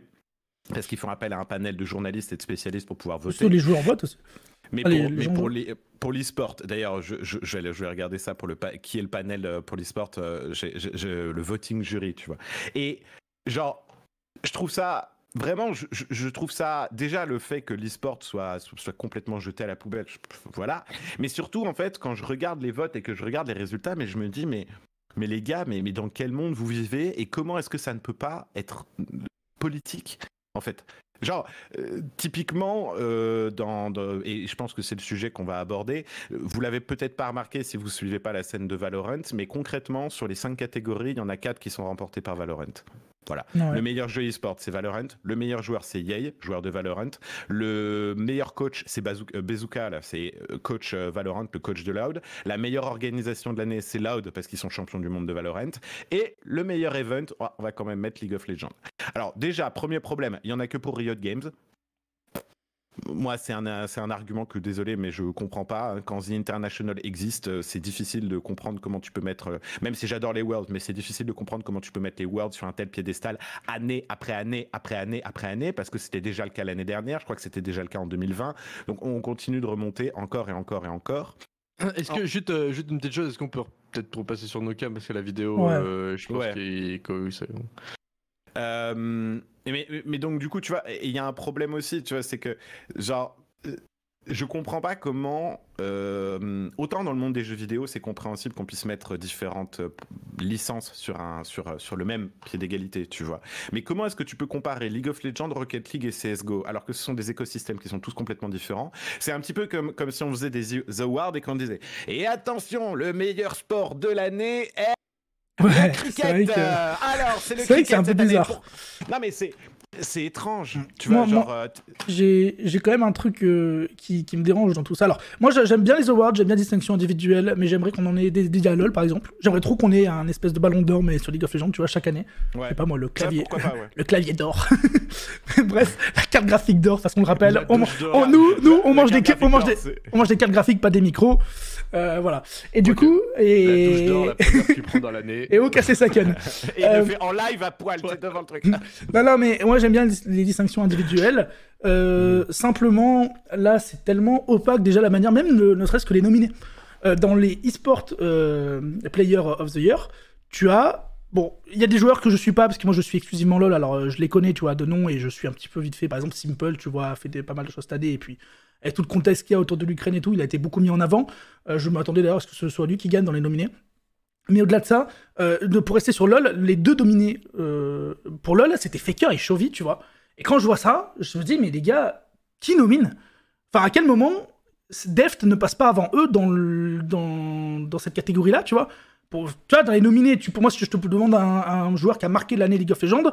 parce qu'ils font appel à un panel de journalistes et de spécialistes pour pouvoir voter. Tous les joueurs votent aussi. Mais, ah, pour, les, pour l'e-sport, d'ailleurs, je, je, vais, regarder ça pour le qui est le panel euh, pour l'e-sport, euh, le voting jury, tu vois. Et genre, je trouve ça vraiment, je, trouve ça déjà le fait que l'e-sport soit, soit complètement jeté à la poubelle, voilà. Mais surtout, en fait, quand je regarde les votes et que je regarde les résultats, mais je me dis, mais, mais les gars, mais, mais dans quel monde vous vivez et comment est-ce que ça ne peut pas être politique en fait. Genre, euh, typiquement, euh, dans, et je pense que c'est le sujet qu'on va aborder, euh, vous l'avez peut-être pas remarqué si vous ne suivez pas la scène de Valorant, mais concrètement, sur les cinq catégories, il y en a quatre qui sont remportées par Valorant. Voilà. Le meilleur jeu e-sport, c'est Valorant. Le meilleur joueur, c'est Yei, joueur de Valorant. Le meilleur coach, c'est euh, Bezuka, là, c'est euh, coach euh, Valorant, le coach de Loud. La meilleure organisation de l'année, c'est Loud, parce qu'ils sont champions du monde de Valorant. Et le meilleur event, oh, on va quand même mettre League of Legends. Alors, déjà, premier problème, il n'y en a que pour Riot Games. Moi, c'est un, un argument que, désolé, mais je comprends pas. Quand The International existe, euh, c'est difficile de comprendre comment tu peux mettre, euh, même si j'adore les Worlds, mais c'est difficile de comprendre comment tu peux mettre les Worlds sur un tel piédestal année après année, après année, après année, parce que c'était déjà le cas l'année dernière. Je crois que c'était déjà le cas en 2020. Donc, on continue de remonter encore et encore et encore. <coughs> Est-ce que, juste, euh, juste une petite chose, est-ce qu'on peut peut-être repasser sur nos cas parce que la vidéo, je pense est qu'il euh, mais, donc du coup, tu vois, il y a un problème aussi, tu vois, c'est que genre euh, je comprends pas comment, euh, autant dans le monde des jeux vidéo, c'est compréhensible qu'on puisse mettre différentes licences sur, un, sur, sur le même pied d'égalité, tu vois. Mais comment est-ce que tu peux comparer League of Legends, Rocket League et CSGO, alors que ce sont des écosystèmes qui sont tous complètement différents C'est un petit peu comme, comme si on faisait des The awards et qu'on disait Et attention, le meilleur sport de l'année est Ouais, le cricket, vrai que... euh, alors, c'est le cricket. C'est un peu bizarre. Pour... Non, mais c'est. C'est étrange. Mm. Tu vois, genre. Euh, j'ai quand même un truc euh, qui, me dérange dans tout ça. Alors, moi, j'aime bien les awards, j'aime bien les distinctions individuelles, mais j'aimerais qu'on en ait des, des par exemple. J'aimerais trop qu'on ait un espèce de ballon d'or, mais sur League of Legends, tu vois, chaque année. Ouais. pas, moi, le clavier. <laughs> Le clavier d'or. <laughs> Bref, la carte graphique d'or, parce qu'on le rappelle. On, nous, nous, on mange, des, on, mange on mange des cartes graphiques, pas des micros. Euh, voilà. Et du coup. Et... La d'or, la dans l'année. <laughs> et au canne. et en live à poil, devant le truc. non, non, mais moi, j'aime bien les, distinctions individuelles. Euh, mm. Simplement, là, c'est tellement opaque déjà la manière, même ne serait-ce que les nominés. Euh, dans les e-sport euh, Player of the Year, tu as. Bon, il y a des joueurs que je suis pas, parce que moi je suis exclusivement LOL, alors je les connais, tu vois, de nom, et je suis un petit peu vite fait. Par exemple, Simple, tu vois, a fait des, pas mal de choses cette et puis avec tout le contexte qu'il a autour de l'Ukraine et tout, il a été beaucoup mis en avant. je m'attendais d'ailleurs à ce que ce soit lui qui gagne dans les nominés. Mais au-delà de ça, euh, pour rester sur LoL, les deux dominés euh, pour LoL, c'était Faker et Chovy, tu vois. Et quand je vois ça, je me dis, mais les gars, qui nomine Enfin, à quel moment Deft ne passe pas avant eux dans, dans, cette catégorie-là, tu vois pour, Tu vois, dans les nominés, tu, pour moi, si je te demande un, un joueur qui a marqué l'année League of Legends,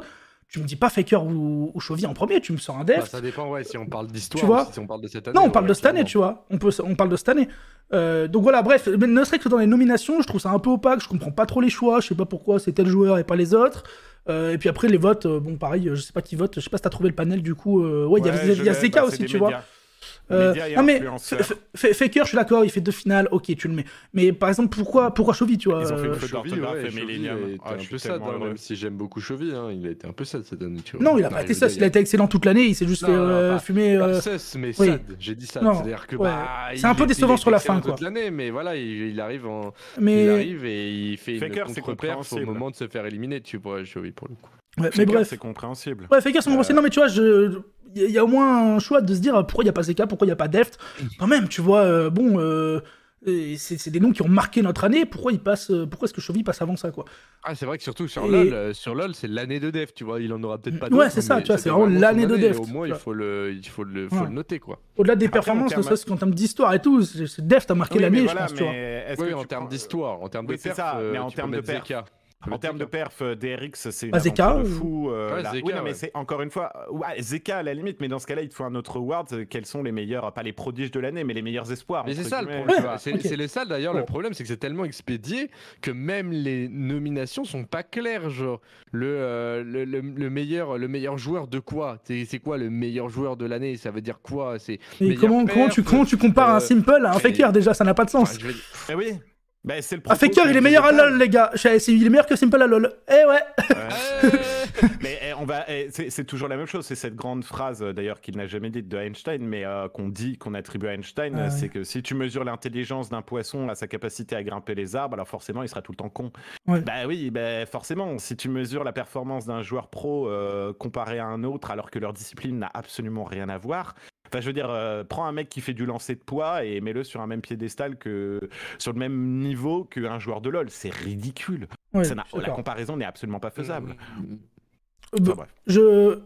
tu me dis pas Faker ou, ou en premier, tu me sors un def. Bah, ça dépend, ouais, si on parle d'histoire, si on parle de cette année. Non, on parle de cette année, tu vois. On, peut, on parle de cette année. Euh, donc voilà, bref, ne serait-ce que dans les nominations, je trouve ça un peu opaque, je comprends pas trop les choix, je sais pas pourquoi c'est tel joueur et pas les autres. Euh, et puis après, les votes, euh, bon, pareil, je sais pas qui vote, je sais pas si t'as trouvé le panel du coup. ouais, il y a, y cas bah, aussi, tu vois. Euh, mais Faker, je suis d'accord, il fait deux finales, ok, tu le mets. Mais par exemple, pourquoi, pourquoi Chovy, tu vois Ils fait une euh, ah, sad, hein, même si j'aime beaucoup Chovy, hein, il a été un peu sad cette année. Tu vois. Non, il a pas été sad, il a été excellent toute l'année, il s'est juste euh, fumé euh, mais sad, j'ai dit ça bah, cest un peu décevant sur la fin, quoi. l'année, mais voilà, il, arrive en, il arrive et il fait une contre-perf au moment de se faire éliminer, tu vois, Chovy pour le coup mais bref. C'est compréhensible. Ouais, Faker, c'est euh, compréhensible. Non, mais tu vois, Il y, a au moins un choix de se dire euh, pourquoi il n'y a pas Zeka, pourquoi il n'y a pas Deft. Quand même, tu vois, euh, bon, c'est des noms qui ont marqué notre année. Pourquoi, pourquoi est-ce que Chovy passe avant ça, quoi ah, c'est vrai que surtout sur LoL, LoL c'est l'année de Deft, tu vois. Il en aura peut-être pas mm, Ouais, c'est ça, tu vois, c'est vraiment l'année de Deft. Au moins, il faut le, il faut le, faut le noter, quoi. Au-delà des performances, En termes d'histoire et tout, Deft a marqué la l'année, je pense, tu vois. Oui, en termes d'histoire, en termes de perf, mais en termes de en termes de perf, euh, DRX, c'est une bah, fou. Euh, oui, mais c'est encore une fois Zeka à la limite, mais dans ce cas-là, il te faut un autre award. Euh, quels sont les meilleurs, pas les prodiges de l'année, mais les meilleurs espoirs. Mais c'est ça le problème. c'est d'ailleurs. Le problème, c'est que c'est tellement expédié que même les nominations sont pas claires. Genre le, le, meilleur le meilleur joueur de quoi C'est quoi le meilleur joueur de l'année Ça veut dire quoi C'est comment, comment tu compares un simple à un faker déjà Ça n'a pas de sens. oui. Bah, c'est le ah, Faker, il est meilleur à LoL, les gars. Il est meilleur que Simple à LoL. Eh ouais. <laughs> mais eh, on va, eh, c'est toujours la même chose. C'est cette grande phrase, euh, d'ailleurs, qu'il n'a jamais dite de Einstein, mais euh, qu'on dit, qu'on attribue à Einstein, ah, c'est que si tu mesures l'intelligence d'un poisson à sa capacité à grimper les arbres, alors forcément, il sera tout le temps con. Bah oui, bah, forcément. Si tu mesures la performance d'un joueur pro euh, comparé à un autre, alors que leur discipline n'a absolument rien à voir, je veux dire, euh, prends un mec qui fait du lancer de poids et mets-le sur un même piédestal que sur le même niveau qu'un joueur de LoL. C'est ridicule. la comparaison n'est absolument pas faisable. Mmh, mmh, mmh. Euh, bah, je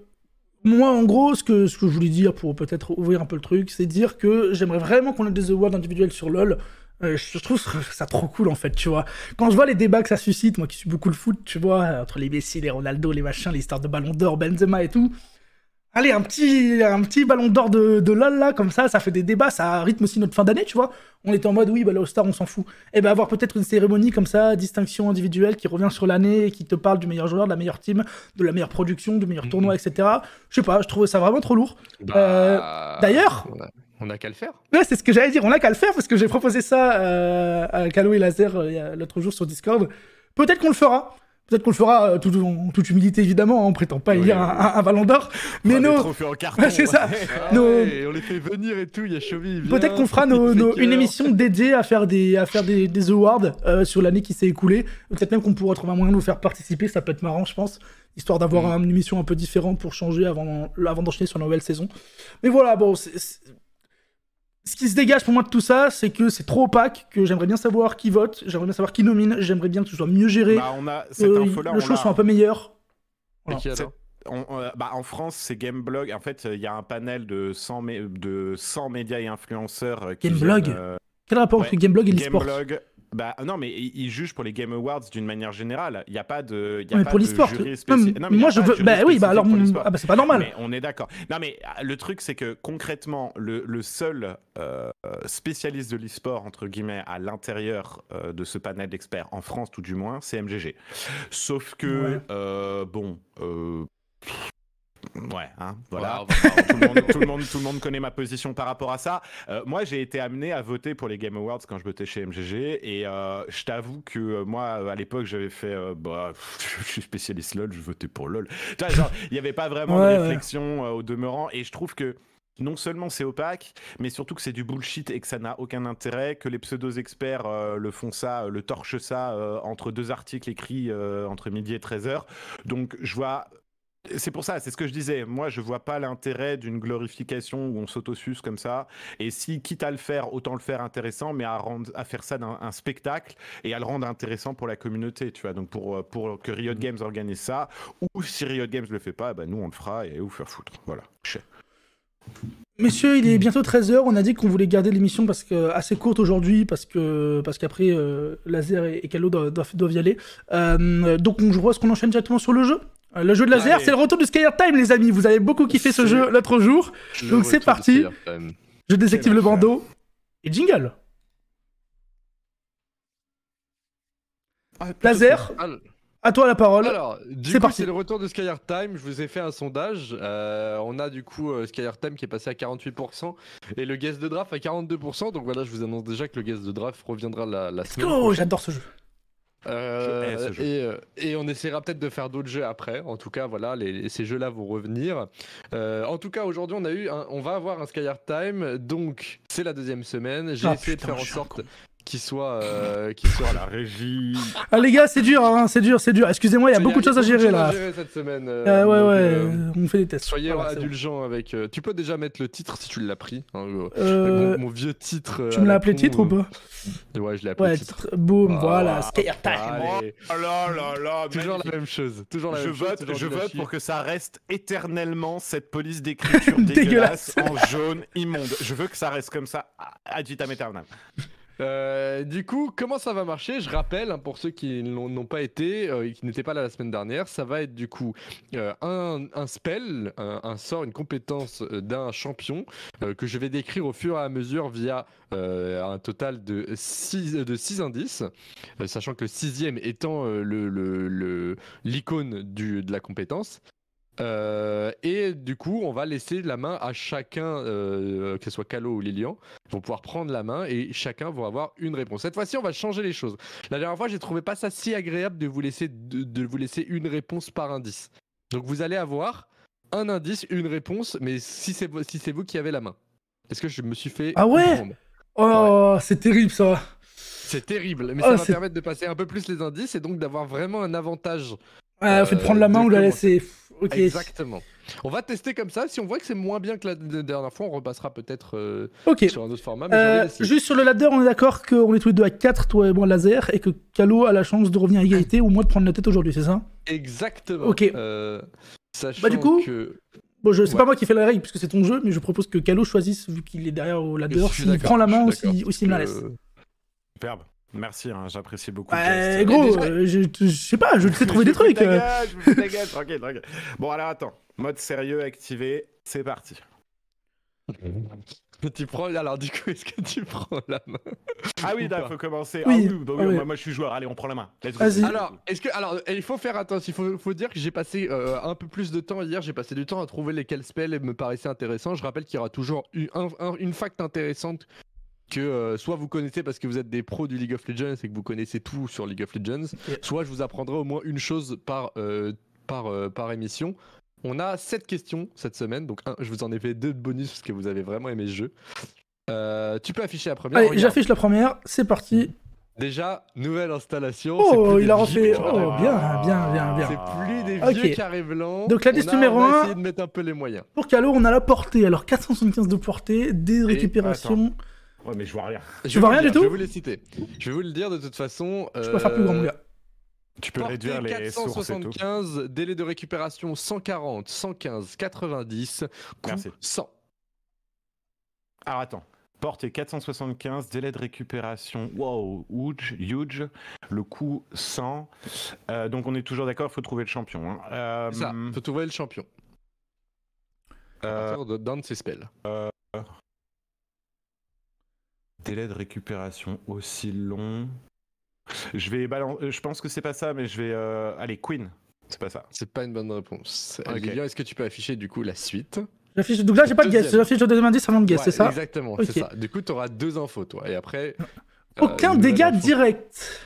moi, en gros, ce que, ce que je voulais dire pour peut-être ouvrir un peu le truc, c'est dire que j'aimerais vraiment qu'on ait des awards individuels sur LoL. Euh, je trouve ça trop cool en fait, tu vois. Quand je vois les débats que ça suscite, moi qui suis beaucoup le foot, tu vois, entre les Messi, les Ronaldo, les machins, les stars de Ballon d'Or, Benzema et tout, Allez, un petit, un petit ballon d'or de, de, LOL, là, comme ça, ça fait des débats, ça rythme aussi notre fin d'année, tu vois. On était en mode, oui, bah, le star on s'en fout. Et eh ben, avoir peut-être une cérémonie comme ça, distinction individuelle, qui revient sur l'année, qui te parle du meilleur joueur, de la meilleure team, de la meilleure production, du meilleur tournoi, etc. Je sais pas, je trouvais ça vraiment trop lourd. Bah, euh, d'ailleurs. On a qu'à le faire. Ouais, c'est ce que j'allais dire, on a qu'à le faire, parce que j'ai proposé ça euh, à Calo et Laser euh, l'autre jour sur Discord. Peut-être qu'on le fera. Peut-être qu'on le fera euh, en toute humilité, évidemment. Hein, on prétend pas y Un, un, d'Or. Mais nos. <laughs> Ah, c'est ça. Ah on les fait venir et tout. Il y a Chovy. Peut-être qu'on fera <laughs> une émission dédiée à faire des, à faire des, awards euh, sur l'année qui s'est écoulée. Peut-être même qu'on pourra trouver un moyen de nous faire participer. Ça peut être marrant, je pense. Histoire d'avoir mm. une émission un peu différente pour changer avant, avant d'enchaîner sur la nouvelle saison. Mais voilà, bon, c'est ce qui se dégage pour moi de tout ça, c'est que c'est trop opaque, que j'aimerais bien savoir qui vote, j'aimerais bien savoir qui nomine, j'aimerais bien que ce soit mieux géré, bah, on a, cette euh, un peu meilleures. Euh, bah en France, c'est Gameblog. En fait, il y a un panel de 100, de médias et influenceurs. Euh, qui Gameblog viennent, Quel rapport entre Gameblog et l'esport Gameblog, bah ah non, mais ils jugent pour les Game Awards d'une manière générale. Il n'y a pas de. Y a mais pour l'esport. Moi, je veux. Bah oui, bah alors. Ah, bah, c'est pas normal. Mais on est d'accord. Non, mais ah, le truc, c'est que concrètement, le, le seul euh, spécialiste de l'esport, entre guillemets, à l'intérieur euh, de ce panel d'experts, en France tout du moins, c'est MGG. Sauf que, euh, bon. Ouais, hein, voilà. <laughs> tout, le monde, connaît ma position par rapport à ça. Euh, moi, j'ai été amené à voter pour les Game Awards quand je votais chez MGG. Et euh, je t'avoue que euh, moi, à l'époque, j'avais fait bah, <laughs> je suis spécialiste LOL, je votais pour LOL. Il n'y avait pas vraiment de réflexion au demeurant. Et je trouve que non seulement c'est opaque, mais surtout que c'est du bullshit et que ça n'a aucun intérêt, que les pseudo-experts le font ça, le torchent ça entre deux articles écrits entre midi et 13h. Donc je vois c'est pour ça, c'est ce que je disais. Moi, je vois pas l'intérêt d'une glorification où on s'autosuce comme ça. Et si, quitte à le faire, autant le faire intéressant, mais à, faire ça d'un un spectacle et à le rendre intéressant pour la communauté, tu vois. Donc, pour, euh, pour que Riot mm. Games organise ça, ou si Riot Games le fait pas, bah, nous, on le fera et vous faire foutre. Voilà. Messieurs, il est bientôt 13h. On a dit qu'on voulait garder l'émission parce que assez courte aujourd'hui parce que parce qu'après euh, Laser et, et Calo doivent, y aller. Euh, donc je vois ce qu'on enchaîne directement sur le jeu. Euh, le jeu de laser, c'est le retour de Skyer Time, les amis. Vous avez beaucoup kiffé ce jeu l'autre jour. Donc c'est parti. Je désactive le bandeau. Et jingle. Ah, laser. À toi la parole. Alors, du c'est le retour de Skyer Time. Je vous ai fait un sondage. Euh, on a du coup euh, Time qui est passé à 48% et le guest de draft à 42%. Donc voilà, je vous annonce déjà que le guest de draft reviendra la, la prochaine. Oh j'adore ce jeu. Euh, euh, et, on essaiera peut-être de faire d'autres jeux après. En tout cas, voilà, ces jeux-là vont revenir. Euh, en tout cas, aujourd'hui, on a eu, on va avoir un Sky Time. Donc, c'est la deuxième semaine. J'ai ah, essayé de faire en sorte qui soit, euh, qui soit à <laughs> la régie. Ah les gars, c'est dur, hein, c'est dur, c'est dur. Excusez-moi, il y a beaucoup de choses à gérer là. cette semaine. Euh, ah, ouais, ouais, euh, on fait des tests. Soyez indulgents avec. tu peux déjà mettre le titre si tu l'as pris. Hein, mon, vieux titre. Tu me l'as appelé titre ou pas Ouais, je l'ai appelé titre. Boum, ah, voilà, scare time. Oh là là là. Toujours la même chose. Toujours la je même vote, chose, je vote pour que ça reste éternellement cette police d'écriture <laughs> dégueulasse en jaune immonde. Je veux que ça reste comme ça ad vitam aeternam. Euh, du coup, comment ça va marcher Je rappelle, hein, pour ceux qui n'ont pas été, et euh, qui n'étaient pas là la semaine dernière, ça va être du coup euh, un, spell, un, sort, une compétence d'un champion que je vais décrire au fur et à mesure via un total de 6 de six indices, sachant que le sixième étant l'icône le, de la compétence. Euh, et du coup, on va laisser la main à chacun, euh, que ce soit Calo ou Lilian, ils vont pouvoir prendre la main et chacun va avoir une réponse. Cette fois-ci, on va changer les choses. La dernière fois, j'ai trouvé pas ça si agréable de vous laisser de, vous laisser une réponse par indice. Donc vous allez avoir un indice, une réponse, mais si c'est si c'est vous qui avez la main. Est-ce que je me suis fait Ah ouais Oh, c'est terrible ça. C'est terrible, mais oh, ça va permettre de passer un peu plus les indices et donc d'avoir vraiment un avantage. Ah, fait de euh, prendre la main ou la laisser. Exactement. On va tester comme ça. Si on voit que c'est moins bien que la dernière fois, on repassera peut-être euh, sur un autre format. Mais euh, juste sur le ladder, on est d'accord qu'on est tous les deux à 4, toi et moi, laser, et que Calo a la chance de revenir à égalité ou moins de prendre la tête aujourd'hui, c'est ça Exactement. Ok. Euh, bah, du coup, bon, je... c'est pas moi qui fais la règle puisque c'est ton jeu, mais je propose que Calo choisisse, vu qu'il est derrière au ladder, s'il prend la main ou s'il me la laisse. Superbe. Merci, hein, j'apprécie beaucoup. Bah, gros, euh, je, sais pas, je sais trouver des trucs. Euh. je tranquille, tranquille. Bon, alors attends, mode sérieux activé, c'est parti. tu prends, alors du coup, est-ce que tu prends la main Ah oui, il faut commencer. Ah ah moi, je suis joueur, allez, on prend la main. alors, est-ce que, alors, il faut faire attention, il faut, dire que j'ai passé euh, un peu plus de temps hier, j'ai passé du temps à trouver lesquels spells me paraissaient intéressants. Je rappelle qu'il y aura toujours eu une fact intéressante que euh, soit vous connaissez parce que vous êtes des pros du League of Legends et que vous connaissez tout sur League of Legends, soit je vous apprendrai au moins une chose par, euh, par, euh, par émission. On a sept questions cette semaine, donc je vous en ai fait deux de bonus parce que vous avez vraiment aimé ce jeu. tu peux afficher la première. Allez, j'affiche la première, c'est parti. Déjà, nouvelle installation. Oh, il a refait. Oh, bien, bien, bien, bien. C'est plus des vieux carrés blancs. Donc la liste numéro 1. On a essayé de mettre un peu les moyens. Pour Calo, on a la portée. Alors 475 de portée, des récupérations. Ouais, mais je vois rien. Je vois rien du tout Je vais vous les citer. Je vais vous le dire de toute façon. Je peux faire plus grand, mon euh, gars. Tu peux réduire les 475, délai de récupération 140, 115, 90, Merci. 100. Alors attends. Portée 475, délai de récupération, wow, huge, huge. Le coût 100. Euh, donc on est toujours d'accord, il faut trouver le champion. Hein. Euh, ça, faut trouver le champion. À partir ses spells. Euh délai de récupération aussi long. Je vais euh, Je pense que c'est pas ça, mais je vais. Euh, allez, Queen. C'est pas ça. C'est pas une bonne réponse. est-ce que tu peux afficher du coup la suite J'affiche... Donc là, j'ai pas de guess. J'affiche le deuxième indice avant de guess, c'est ça Exactement, c'est ça. Du coup, t'auras deux infos, toi. Et après. Euh, aucun dégât direct.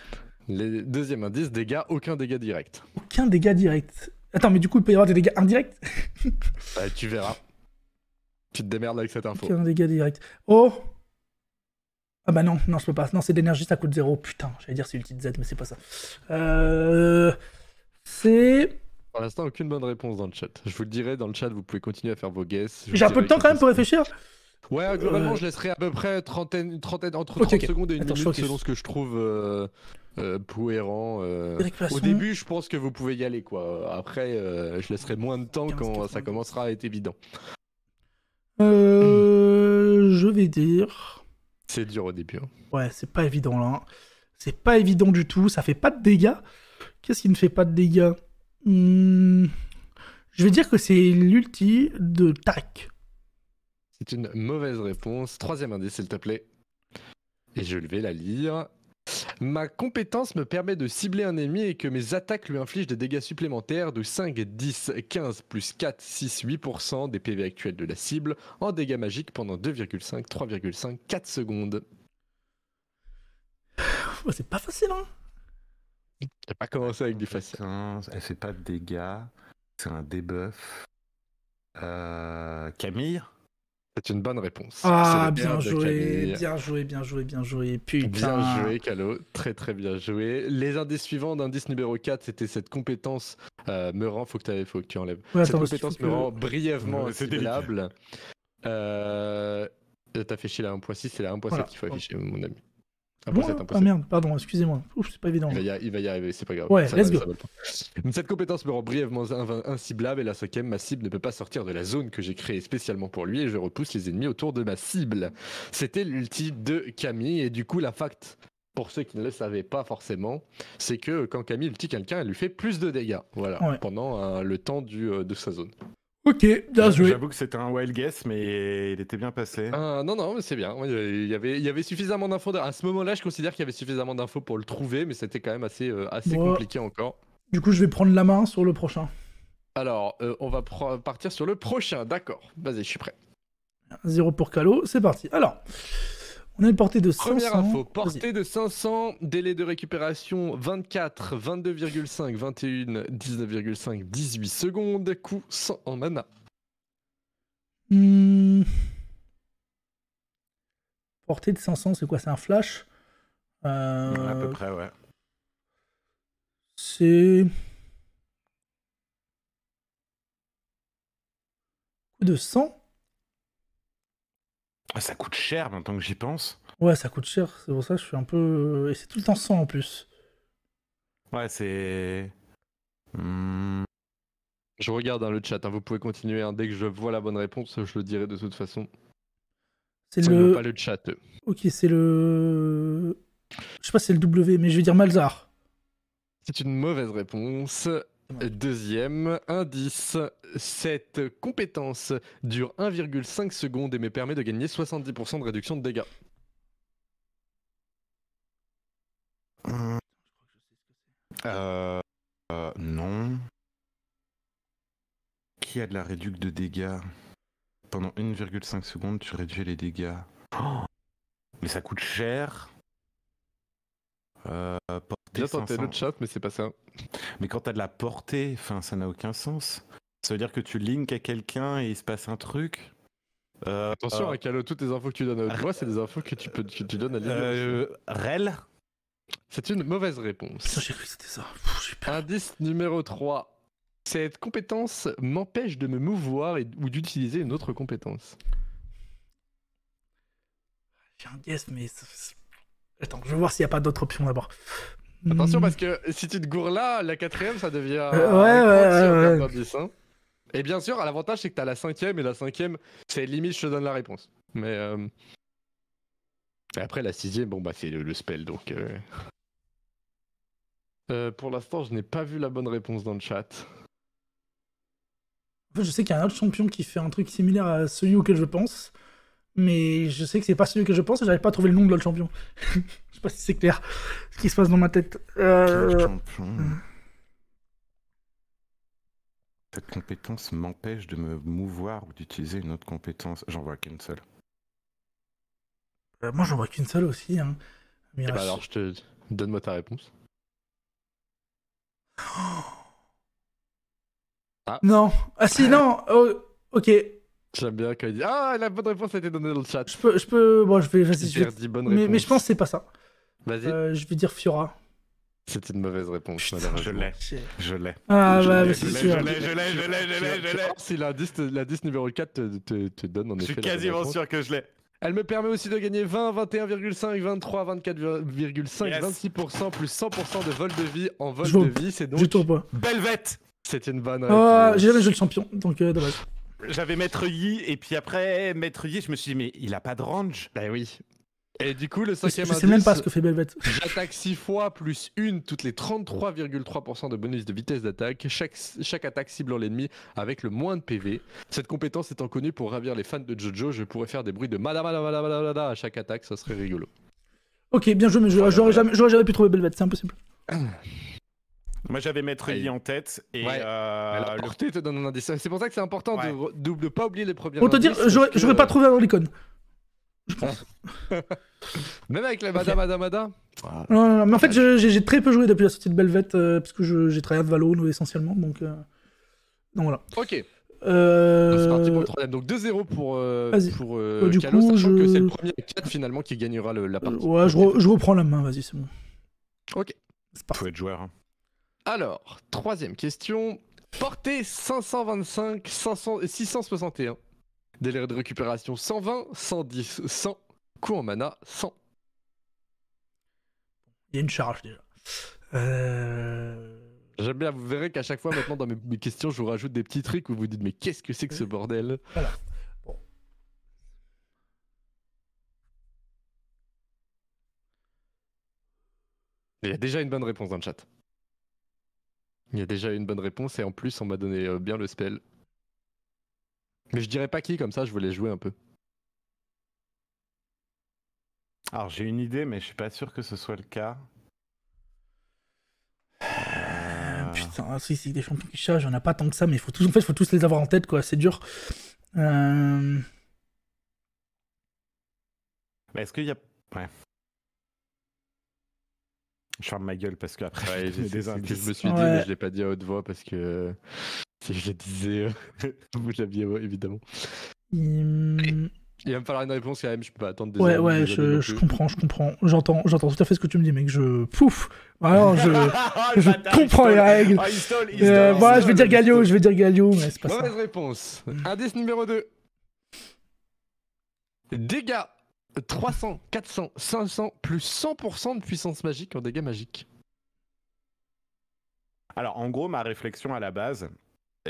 Les... Deuxième indice, dégâts, aucun dégât direct. Aucun dégât direct. Attends, mais du coup, il peut y avoir des dégâts indirects bah, Tu verras. Tu te démerdes avec cette info. Aucun dégât direct. Oh ah bah non, non, je peux pas. Non, c'est d'énergie, ça coûte zéro. Putain, j'allais dire c'est petite Z, mais c'est pas ça. Euh... C'est. Pour l'instant, aucune bonne réponse dans le chat. Je vous le dirai dans le chat, vous pouvez continuer à faire vos guesses. J'ai un peu de temps quand même pour réfléchir Ouais, globalement, euh, je laisserai à peu près trentaine, une trentaine, entre 30 secondes et une minute selon ce que je trouve euh, euh, euh. au début, je pense que vous pouvez y aller, quoi. Après, je laisserai moins de temps quand ça commencera à être évident. je vais dire. C'est dur au début. Hein. Ouais, c'est pas évident là. Hein. C'est pas évident du tout. Ça fait pas de dégâts. Qu'est-ce qui ne fait pas de dégâts hmm. Je vais dire que c'est l'ulti de Tac. C'est une mauvaise réponse. Troisième indice, s'il te plaît. Et je vais la lire. Ma compétence me permet de cibler un ennemi et que mes attaques lui infligent des dégâts supplémentaires de 5, 10, 15 plus 4, 6, 8% des PV actuels de la cible en dégâts magiques pendant 2,5, 3,5, 4 secondes. C'est pas facile, hein J'ai pas commencé avec du facile. Elle fait pas de dégâts, c'est un debuff. Camille euh, c'est une bonne réponse. Ah, bien, joué, bien joué, bien joué, bien joué, putain. Bien joué, Calo, très très bien joué. Les indices suivants, d'indice numéro 4, c'était cette compétence euh, me rend, faut que, faut que tu enlèves. cette compétence me rend brièvement C'est tu Euh, T'as fait la 1.6, c'est la 1.7 qu'il faut afficher, mon ami. Ah merde, pardon, excusez-moi. c'est pas évident. Il va y, arriver, c'est pas grave. Cette compétence me rend brièvement inciblable et la cinquième, ma cible ne peut pas sortir de la zone que j'ai créée spécialement pour lui et je repousse les ennemis autour de ma cible. C'était l'ulti de Camille et du coup, la fact, pour ceux qui ne le savaient pas forcément, c'est que quand Camille ulti quelqu'un, elle lui fait plus de dégâts. Voilà, pendant euh, le temps du, euh, de sa zone. Ok, bien joué. J'avoue que c'était un wild guess, mais il était bien passé. Ah, non, non, mais c'est bien. Il y avait, il y avait suffisamment d'infos. À ce moment-là, je considère qu'il y avait suffisamment d'infos pour le trouver, mais c'était quand même assez, euh, assez compliqué encore. Du coup, je vais prendre la main sur le prochain. Alors, euh, on va partir sur le prochain, d'accord. Vas-y, je suis prêt. Zéro pour Calo, c'est parti. Alors, on a une portée de 500. Première info, portée de 500, délai de récupération 24, 22,5, 21, 19,5, 18 secondes, coût 100 en mana. Hmm. Portée de 500, c'est quoi C'est un flash euh, À peu près, ouais. C'est. coup de 100 ah, ça coûte cher maintenant que j'y pense. Ouais, ça coûte cher, c'est pour ça que je suis un peu. Et c'est tout le temps sans en plus. Ouais, c'est. Hmm. Je regarde hein, le chat, hein, vous pouvez continuer. Hein. dès que je vois la bonne réponse, je le dirai de toute façon. C'est le. Pas le chat. Ok, c'est le. Je sais pas c'est le W, mais je vais dire Malzar. C'est une mauvaise réponse. Deuxième indice, cette compétence dure 1,5 secondes et me permet de gagner 70% de réduction de dégâts. Euh, euh, non. Qui a de la réduction de dégâts Pendant 1,5 secondes, tu réduis les dégâts. Oh Mais ça coûte cher. Euh, J'ai tenté 500. le chat, mais c'est pas ça. Mais quand t'as de la portée, enfin, ça n'a aucun sens. Ça veut dire que tu links à quelqu'un et il se passe un truc. Euh, Attention, à euh, Akalo, hein, toutes les infos que tu donnes à voix, c'est des infos que tu, peux, tu donnes à euh, Rel C'est une mauvaise réponse. j'ai cru que c'était ça. Indice numéro 3. Cette compétence m'empêche de me mouvoir et, ou d'utiliser une autre compétence. J'ai un guess, mais Attends, je vais voir s'il n'y a pas d'autres option d'abord. Attention hmm. parce que si tu te gourres là, la quatrième ça devient. Euh, ouais, ouais, ouais, Et bien sûr, l'avantage c'est que tu as la cinquième et la cinquième, c'est limite je te donne la réponse. Mais et euh, après la sixième, bon bah c'est le, spell donc. Euh. euh... pour l'instant, je n'ai pas vu la bonne réponse dans le chat. En fait, je sais qu'il y a un autre champion qui fait un truc similaire à celui auquel je pense mais je sais que c'est pas celui que je pense et j'arrive pas à trouver le nom de l'autre Champion. <laughs> je sais pas si c'est clair ce qui se passe dans ma tête. Euh... Champion. Cette euh. compétence m'empêche de me mouvoir ou d'utiliser une autre compétence. J'en vois qu'une seule. Euh, moi, j'en vois qu'une seule aussi. Hein. Eh ben, mais alors, je te donne-moi ta réponse. <gasps> Ah. Non. Ah si, ah. non. Oh, ok. J'aime bien quand il dit Ah, la bonne réponse a été donnée dans le chat. Je peux. Je peux... Bon, je vais. Vas-y, je vais... Mais, mais, je pense que c'est pas ça. Vas-y. Euh, je vais dire Fiora. C'est une mauvaise réponse, Je l'ai. Je l'ai. Ah, bah, je bah, c'est sûr. Je l'ai, je l'ai, je l'ai, je l'ai, je l'ai. Si l'indice, l'indice numéro 4 te, te, donne en effet. Je suis quasiment sûr que je l'ai. Elle me permet aussi de gagner 20, 21,5, 23, 24,5, 26%, plus 100% de vol de vie en vol de vie. C'est donc. Je tourne pas. Belvette C'est une bonne ah, réponse. Ah, j'ai jamais joué le champion, donc euh, dommage. J'avais Maître Yi, et puis après Maître Yi, je me suis dit, mais il a pas de range. Bah oui. Et du coup, le cinquième indice. Je sais même pas ce que fait Belvet. J'attaque 6 fois plus 1 toutes les 33,3% de bonus de vitesse d'attaque. Chaque, chaque attaque ciblant l'ennemi avec le moins de PV. Cette compétence étant connue pour ravir les fans de JoJo, je pourrais faire des bruits de madame à chaque attaque, ça serait rigolo. Ok, bien joué, mais j'aurais jamais, jamais pu trouver Belvette c'est impossible. Moi, j'avais Maître Yi en tête. Et ouais. euh, Alors, le... te donne un indice. C'est pour ça que c'est important de ne pas oublier les premiers. Pour te dire, j'aurais que... pas trouvé un Orlicon. Je pense. <laughs> Même avec la Madame Madame Madame. Non, non, non, mais en fait, j'ai très peu joué depuis la sortie de Belvette euh, parce que j'ai travaillé de Valo essentiellement. Euh, donc, voilà. Ok. Euh... C'est parti pour le troisième. Donc 2-0 pour, euh, pour euh, euh sachant que c'est le premier 4 finalement qui gagnera le, la euh, partie. ouais, je, je, reprends la main, vas-y, c'est bon. Ok. Tu Faut être joueur. Hein. Alors, troisième question. Portée 525, 661. Délai de récupération 120, 110, 100. Coût en mana 100. Il y a une charge déjà. Euh. J'aime bien, vous verrez qu'à chaque fois maintenant dans mes questions, je vous rajoute des petits trucs où vous dites mais qu'est-ce que c'est que ce bordel Voilà. Il y a déjà une bonne réponse dans le chat. Il y a déjà une bonne réponse et en plus on m'a donné euh, bien le spell. Mais je dirais pas qui, comme ça je voulais jouer un peu. Alors j'ai une idée, mais je suis pas sûr que ce soit le cas. Euh, euh, putain, ah, si, si, des champions chat, j'en ai pas tant que ça, mais faut tous, en fait, faut tous les avoir en tête, quoi, c'est dur. Bah, est-ce qu'il y a. Ouais. Je ferme ma gueule parce qu'après, que je me suis dit, mais je l'ai pas dit à haute voix parce que si <laughs> je le disais, euh, <laughs> vous l'aviez évidemment. Il... va me falloir une réponse quand même, je peux pas attendre des Ouais, ouais, je, comprends, je comprends. J'entends, j'entends tout à fait ce que tu me dis, mec. Je. Pouf Alors, je, <laughs> oh, je comprends les règles. Oh, euh, voilà, je vais dire Galio, je vais dire Galio, mais c'est pas Mauvaise ça. réponse. Indice numéro 2. Dégâts 300, 400, 500, plus 100% de puissance magique en dégâts magiques. Alors, en gros, ma réflexion à la base,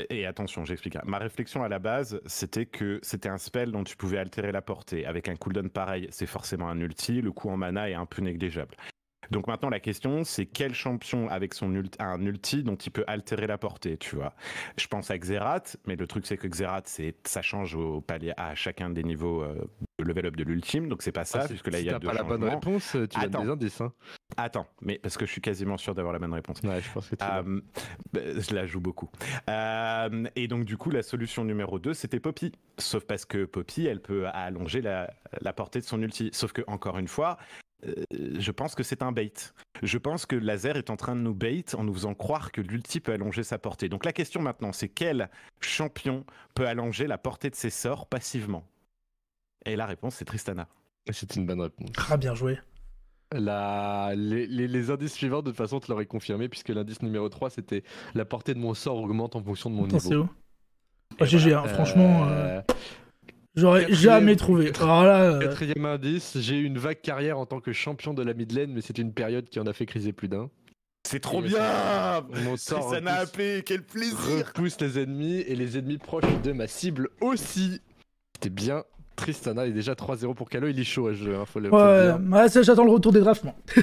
et attention, j'explique. Ma réflexion à la base, c'était que c'était un spell dont tu pouvais altérer la portée. Avec un cooldown pareil, c'est forcément un ulti. Le coût en mana est un peu négligeable. Donc maintenant, la question, c'est quel champion avec son ulti, un ulti dont il peut altérer la portée, tu vois. Je pense à Xerath, mais le truc, c'est que Xerath, ça change au palier, à chacun des niveaux euh, level up de l'ultime, donc c'est pas ça, ah, puisque là il y a deux pas la bonne réponse, euh, tu Attends. des indices. Hein. Attends, mais parce que je suis quasiment sûr d'avoir la bonne réponse. je pense que tu euh, bah, Je la joue beaucoup. Euh, et donc du coup, la solution numéro 2, c'était Poppy. Sauf parce que Poppy, elle peut allonger la, la portée de son ulti. Sauf que, encore une fois, je pense que c'est un bait. Je pense que Laser est en train de nous bait en nous faisant croire que l'ulti peut allonger sa portée. Donc la question maintenant, c'est quel champion peut allonger la portée de ses sorts passivement et la réponse, c'est Tristana. C'est une bonne réponse. Très ah, bien joué. La... Les, indices suivants, de toute façon, te l'auraient confirmé, puisque l'indice numéro 3, c'était la portée de mon sort augmente en fonction de mon niveau. C'est où GG, ah, hein, franchement. Euh, euh, j'aurais jamais trouvé. Euh, quatrième indice, j'ai eu une vague carrière en tant que champion de la Midlane, mais c'est une période qui en a fait criser plus d'un. C'est trop bien Mon sort Tristana appelé, quel plaisir Repousse les ennemis et les ennemis proches de ma cible aussi. C'était bien Tristana est déjà 3-0 pour Calo, il est chaud à jeu. Hein, faut ouais, ouais j'attends le retour des drafts, moi. <laughs>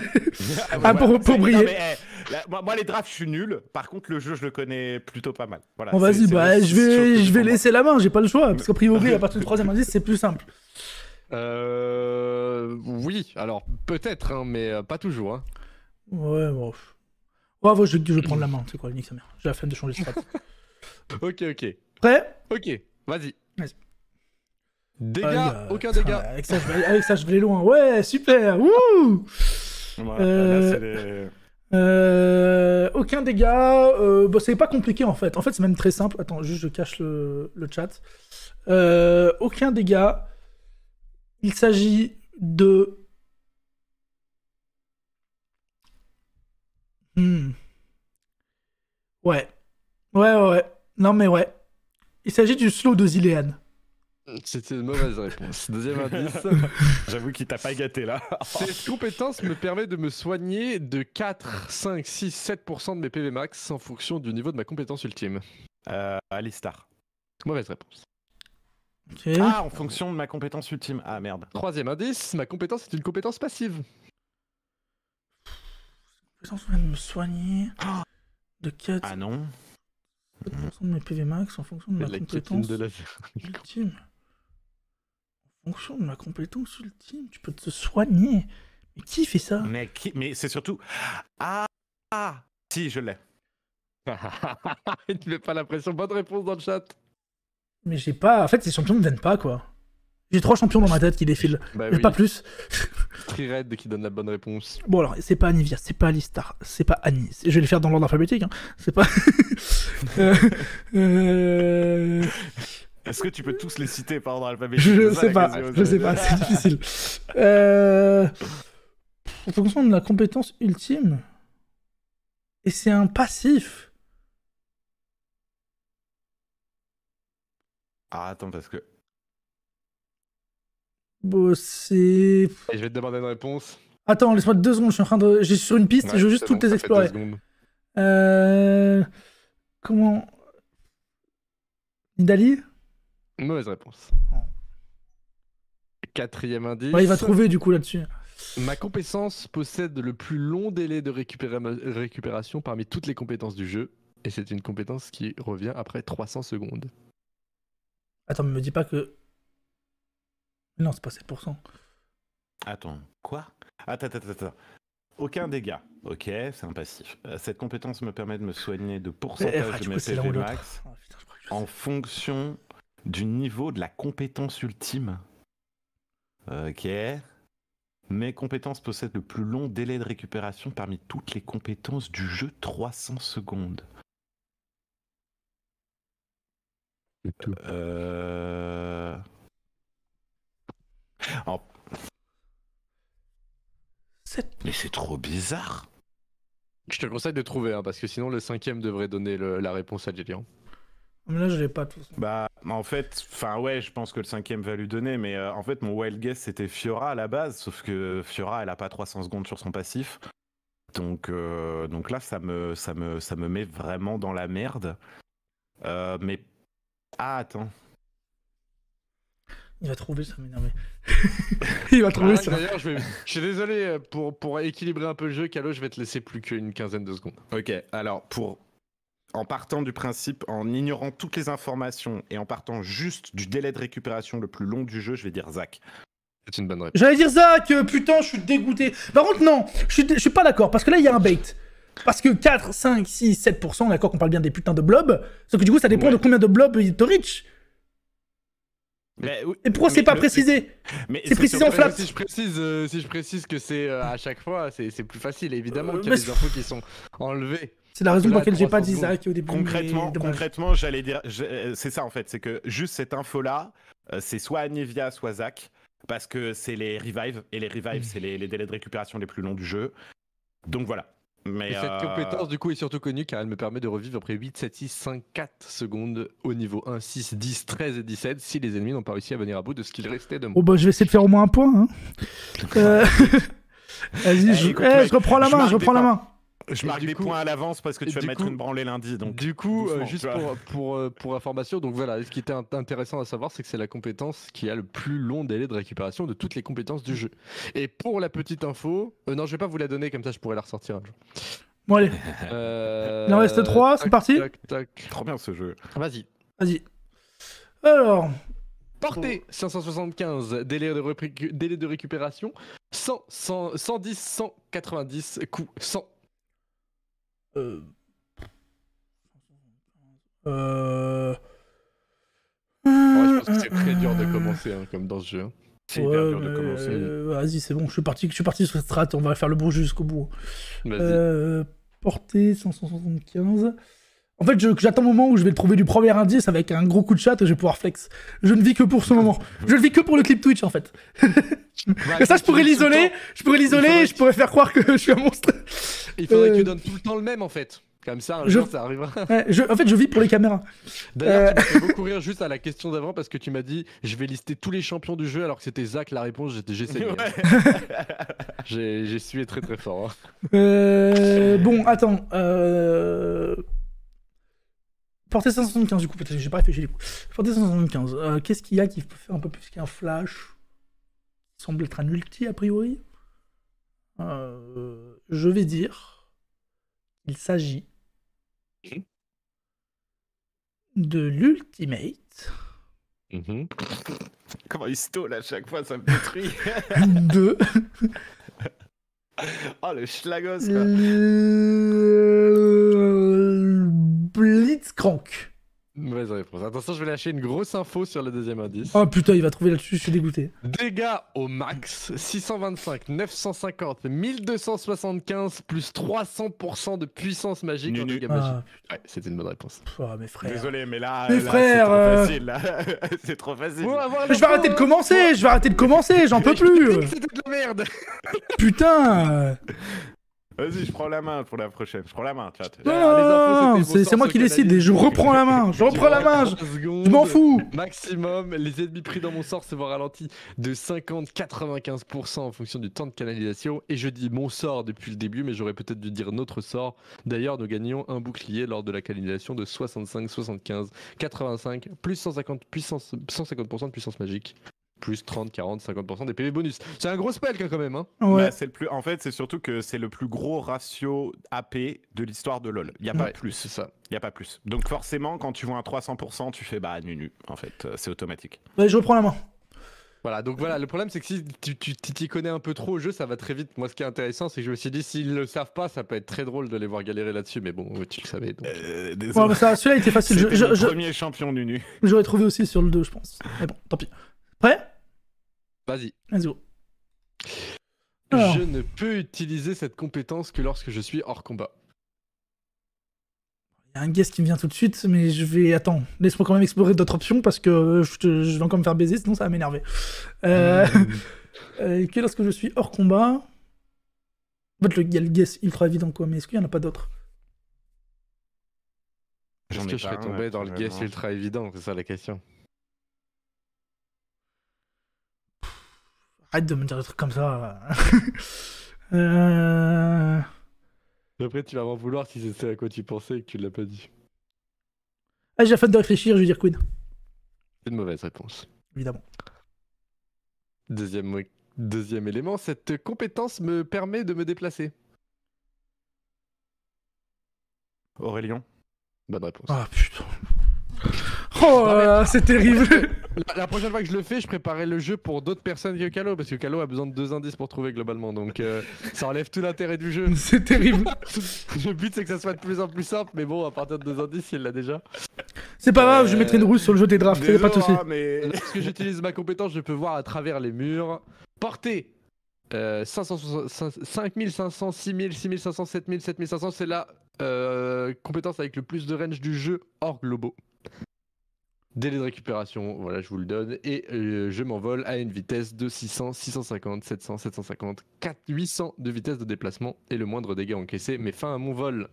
Ah, pour, briller. Eh, moi, les drafts, je suis nul. Par contre, le jeu, je le connais plutôt pas mal. Voilà, bon, vas-y, bah, je vais, laisser la main, j'ai pas le choix. Parce qu'a priori, à partir du 3 <laughs> troisième indice, c'est plus simple. Euh, oui, alors peut-être, hein, mais euh, pas toujours. Hein. Ouais, bon. Ouais, je, je vais prendre la main, c'est quoi, nique sa mère. J'ai la flemme de changer de strat. <laughs> ok, ok. Prêt Ok, Vas-y. Dégâts, euh, aucun dégât. avec, ça, je vais loin. Ouais, super. Wouh euh, bah euh, aucun dégât. Bon, bah, c'est pas compliqué en fait. En fait, c'est même très simple. Attends, juste je cache le, chat. aucun dégât. Il s'agit de. Hmm. Ouais. Ouais, ouais, Non, mais ouais. Il s'agit du slow de Zilean. C'était une mauvaise réponse. Deuxième indice. <laughs> J'avoue qu'il t'a pas gâté là. Cette compétence me permet de me soigner de 4, 5, 6, 7% de mes PV max en fonction du niveau de ma compétence ultime. Euh, Alistar. Mauvaise réponse. Ah, en fonction de ma compétence ultime. Ah merde. Troisième indice, ma compétence est une compétence passive. Compétence permet de me soigner de 4. Ah non. de mes PV max en fonction de ma compétence ultime fonction de ma compétence ultime, tu peux te soigner. Mais qui fait ça Mais, Mais c'est surtout. Ah, ah Si, je l'ai. <laughs> Tu ne pas l'impression Bonne réponse dans le chat. Mais j'ai pas. En fait, ces champions ne viennent pas, quoi. J'ai trois champions dans ma tête qui défilent. Bah mais pas plus. <laughs> Red qui donne la bonne réponse. Bon, alors, c'est pas Anivia, c'est pas Alistar, c'est pas Annie. Je vais les faire dans l'ordre alphabétique. Hein. C'est pas. <laughs> euh... euh est-ce que tu peux tous les citer par ordre alphabétique Je, sais pas, je sais pas, c'est difficile. Euh... En fonction de la compétence ultime. Et c'est un passif. Ah, attends, parce que. Bon, c'est. Je vais te demander une réponse. Attends, laisse-moi deux secondes, je suis en train de. J'ai sur une piste, je veux juste toutes les explorer. Euh... Comment. Nidali Mauvaise réponse. Quatrième indice. il va trouver du coup là-dessus. Ma compétence possède le plus long délai de récupération parmi toutes les compétences du jeu, et c'est une compétence qui revient après 300 secondes. Attends, mais me dis pas que. Non, c'est pas 7%. Attends, quoi Attends, attends, attends. Aucun dégât. Ok, c'est un passif. Euh, cette compétence me permet de me soigner de pourcentage eh, ah, de mes PV max oh, en fonction du niveau de la compétence ultime, euh, Ok. mes compétences possèdent le plus long délai de récupération parmi toutes les compétences du jeu 300 secondes. Euh... Mais c'est trop bizarre. Je te conseille de trouver, hein, parce que sinon le cinquième devrait donner la réponse à Gillian. Mais là, je l'ai pas tous. Bah, en fait, enfin ouais, je pense que le cinquième va lui donner, mais euh, en fait, mon wild guess c'était Fiora à la base, sauf que Fiora, elle a pas 300 secondes sur son passif. Donc, euh, donc là, ça me, ça, me, ça me met vraiment dans la merde. Euh, mais. Ah, attends. Il va trouver, ça m'énerve. <laughs> Il va trouver ah, ça. D'ailleurs, je, suis désolé, pour, pour équilibrer un peu le jeu, Calo, je vais te laisser plus qu'une quinzaine de secondes. Ok, alors pour en partant du principe, en ignorant toutes les informations et en partant juste du délai de récupération le plus long du jeu, je vais dire Zach. C'est une bonne réponse. J'allais dire Zach, euh, putain, je suis dégoûté. Par contre, non, je suis, pas d'accord, parce que là, il y a un bait. Parce que 4, 5, 6, 7%, on est d'accord qu'on parle bien des putains de blobs, sauf que du coup, ça dépend de combien de blobs ils te reach. Mais, et pourquoi c'est pas précisé C'est précisé en Si je précise, euh, si je précise que c'est euh, à chaque fois, c'est plus facile, évidemment, qu'il y a des infos qui sont enlevées. C'est la raison pour laquelle j'ai pas dit Zach au début. Concrètement, concrètement j'allais dire, euh, c'est ça en fait, c'est que juste cette info-là, euh, c'est soit Anivia, soit Zach, parce que c'est les revives, et les revives, mm. c'est les, délais de récupération les plus longs du jeu. Donc voilà. Mais cette euh, compétence du coup est surtout connue car elle me permet de revivre après 8, 7, 6, 5, 4 secondes au niveau 1, 6, 10, 13 et 17 si les ennemis n'ont pas réussi à venir à bout de ce qu'il restait de moi. Oh bah, je vais essayer de faire au moins un point. Vas-y, je... reprends la main, je reprends la main. Je marque des points à l'avance parce que tu vas mettre une branlée lundi. Donc du coup, euh, juste pour, <laughs> euh, pour, information, donc voilà, ce qui était intéressant à savoir, c'est que c'est la compétence qui a le plus long délai de récupération de toutes les compétences du jeu. Et pour la petite info, euh, non, je vais pas vous la donner comme ça, je pourrais la ressortir un jour. Bon allez, il en reste 3, c'est parti. Tac, tac. Trop bien ce jeu. Vas-y. Vas-y. Alors, Portée 575, délai de, délai de récupération 110, 190, coût 100. Euh, je pense que c'est très dur de commencer, hein, comme dans ce jeu. C'est dur de commencer. Euh, vas-y, c'est bon, je suis, parti, je suis parti sur cette strat, on va faire le bon jusqu'au bout. Euh, portée 575. En fait, j'attends le moment où je vais trouver du premier indice avec un gros coup de chat et je vais pouvoir flex. Je ne vis que pour ce moment. Je ne vis que pour le clip Twitch, en fait. <laughs> et ça, je pourrais l'isoler, je pourrais l'isoler, je pourrais faire croire que je suis un monstre. Il faudrait que tu euh, donnes tout le temps le même, en fait. Comme ça, un jour, ça arrivera. <laughs> En fait, je vis pour les caméras. D'ailleurs, tu euh, me fait <laughs> beaucoup rire juste à la question d'avant parce que tu m'as dit je vais lister tous les champions du jeu alors que c'était Zach la réponse. J'essayais. J'ai sué très très fort. Hein. Euh, bon, attends. Euh... Portée 575 du coup, peut-être j'ai pas réfléchi du coup. Portée 575, euh, qu'est-ce qu'il y a qui peut faire un peu plus qu'un flash Il semble être un ulti a priori. Euh, je vais dire Il s'agit de l'ultimate. Mm-hmm. <laughs> Comment il stole à chaque fois, ça me détruit. <laughs> de. oh le schlagos quoi. Blitzcrank. Mauvaise réponse. Attention, je vais lâcher une grosse info sur le deuxième indice. Oh putain, il va trouver là-dessus, je suis dégoûté. Dégâts au max 625, 950, 1275 plus 300% de puissance magique en ah, Ouais, c'était une bonne réponse. Oh, mes frères. Désolé, mais là, mes euh. <laughs> c'est trop facile. c'est trop facile. je vais arrêter de commencer, je vais arrêter de commencer, j'en peux <laughs> plus. C'était de la merde. <laughs> putain. Vas-y, je prends la main pour la prochaine. Je prends la main, chat. Non, ah, c'est moi qui décide et je reprends la main. Je reprends la main. Je m'en fous. Maximum, les ennemis pris dans mon sort se voient ralentis de 50-95% en fonction du temps de canalisation. Et je dis mon sort depuis le début, mais j'aurais peut-être dû dire notre sort. D'ailleurs, nous gagnons un bouclier lors de la canalisation de 65, 75, 85, plus 150, puissance, 150% de puissance magique plus 30, 40, 50% des PV bonus. C'est un gros spell quand même. Hein ouais. Bah, c'est le plus... En fait, c'est surtout que c'est le plus gros ratio AP de l'histoire de LoL. Il n'y a pas plus. C'est ça. Il n'y a pas plus. Donc forcément, quand tu vois un 300%, tu fais bah nunu. En fait, euh, c'est automatique. je reprends la main. Voilà, donc voilà, le problème c'est que si tu t'y connais un peu trop au jeu, ça va très vite. Moi, ce qui est intéressant, c'est que je me suis dit, s'ils le savent pas, ça peut être très drôle de les voir galérer là-dessus, mais bon, tu le savais. Donc... Euh, celui-là était facile. je, premier champion Nunu. J'aurais trouvé aussi sur le 2, je pense. Mais bon, tant pis. Prêt Vas-y. Let's Je ne peux utiliser cette compétence que lorsque je suis hors combat. Il y a un guess qui me vient tout de suite, mais je vais. Attends, laisse-moi quand même explorer d'autres options parce que je, vais encore me faire baiser, sinon ça va m'énerver. Euh, hmm. <laughs> euh, que lorsque je suis hors combat. En fait, il y a le guess ultra évident, quoi, mais est-ce qu'il n'y en a pas d'autres Est-ce que je serais tombé dans le guess ultra évident C'est ça la question. Arrête de me dire des trucs comme ça. <laughs> Euh. Après, tu vas m'en vouloir si c'est à quoi tu pensais et que tu l'as pas dit. Ah, j'ai la faute de réfléchir, je vais dire Queen. C'est une mauvaise réponse. Évidemment. Deuxième, deuxième élément, cette compétence me permet de me déplacer. Aurélien Bonne réponse. Ah putain. Oh, c'est terrible. <laughs> La, prochaine fois que je le fais, je préparerai le jeu pour d'autres personnes que Calo, parce que Calo a besoin de deux indices pour trouver globalement, donc euh, ça enlève tout l'intérêt du jeu. <laughs> C'est terrible. <laughs> le but c'est que ça soit de plus en plus simple, mais bon, à partir de deux indices, il l'a déjà. C'est pas grave, je euh, mettrai une roue sur le jeu des drafts, pas de soucis. Mais... Lorsque <laughs> j'utilise ma compétence, je peux voir à travers les murs. Portée 5500, 6000, 6500, 7000, 7500, c'est la euh, compétence avec le plus de range du jeu hors globaux. Délai de récupération, voilà, je vous le donne. Et euh, je m'envole à une vitesse de 600, 650, 700, 750, 800 de vitesse de déplacement et le moindre dégât encaissé met fin à mon vol.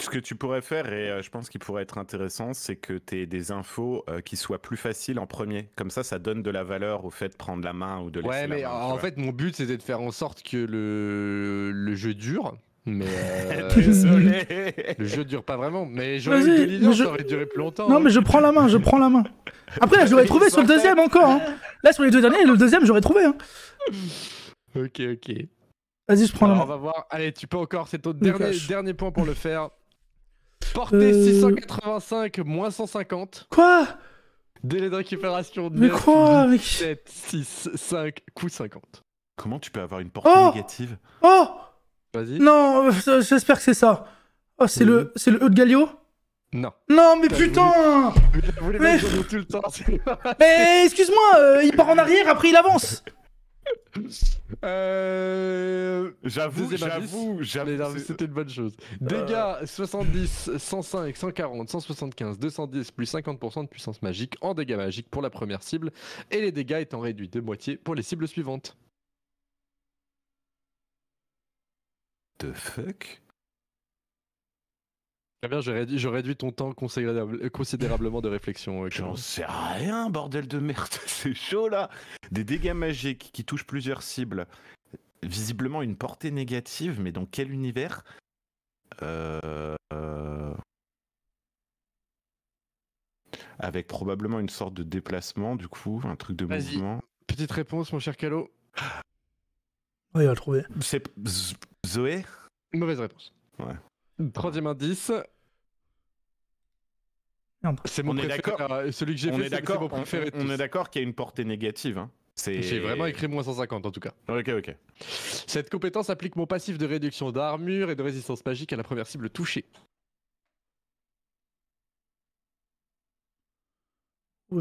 Ce que tu pourrais faire, et euh, je pense qu'il pourrait être intéressant, c'est que tu aies des infos euh, qui soient plus faciles en premier. Comme ça, ça donne de la valeur au fait de prendre la main ou de laisser Ouais, mais en fait, mon but, c'était de faire en sorte que le, le jeu dure mais euh, <laughs> désolé. le jeu dure pas vraiment. Mais j'aurais eu je... ça aurait duré plus longtemps. Non, hein. mais je prends la main, je prends la main. Après, j'aurais trouvé sur le deuxième encore. Hein. Là, sur les deux derniers, le deuxième, j'aurais trouvé. Hein. Ok, ok. Vas-y, je prends la main. On va voir. Allez, tu peux encore. C'est ton dernier, dernier point pour le faire. Portée 685, euh, moins 150. Quoi Délai de récupération de 7, 6, 5, coup 50. Comment tu peux avoir une portée oh négative Oh non, euh, j'espère que c'est ça. Oh, c'est le, c'est le E de Galio Non. Non, mais putain Mais, excuse-moi, euh, il part en arrière, après il avance euh... J'avoue, j'avoue, j'avoue. C'était une bonne chose. Euh. Dégâts 70, 105, 140, 175, 210 plus 50% de puissance magique en dégâts magiques pour la première cible et les dégâts étant réduits de moitié pour les cibles suivantes. the fuck eh j'aurais réduit, je réduis ton temps euh, considérablement de réflexion. Euh, J'en sais rien, bordel de merde, <laughs> c'est chaud là Des dégâts magiques qui touchent plusieurs cibles, visiblement une portée négative, mais dans quel univers euh, Avec probablement une sorte de déplacement, du coup, un truc de mouvement. Petite réponse, mon cher Calo. Oui, va le trouver. C'est Zoé Mauvaise réponse. Ouais. Troisième indice. C'est mon on euh, Celui que j'ai fait, c'est mon préféré. On, est d'accord qu'il y a une portée négative. Hein. J'ai vraiment écrit moins 150 en tout cas. Ok, ok. Cette compétence applique mon passif de réduction d'armure et de résistance magique à la première cible touchée. Ah,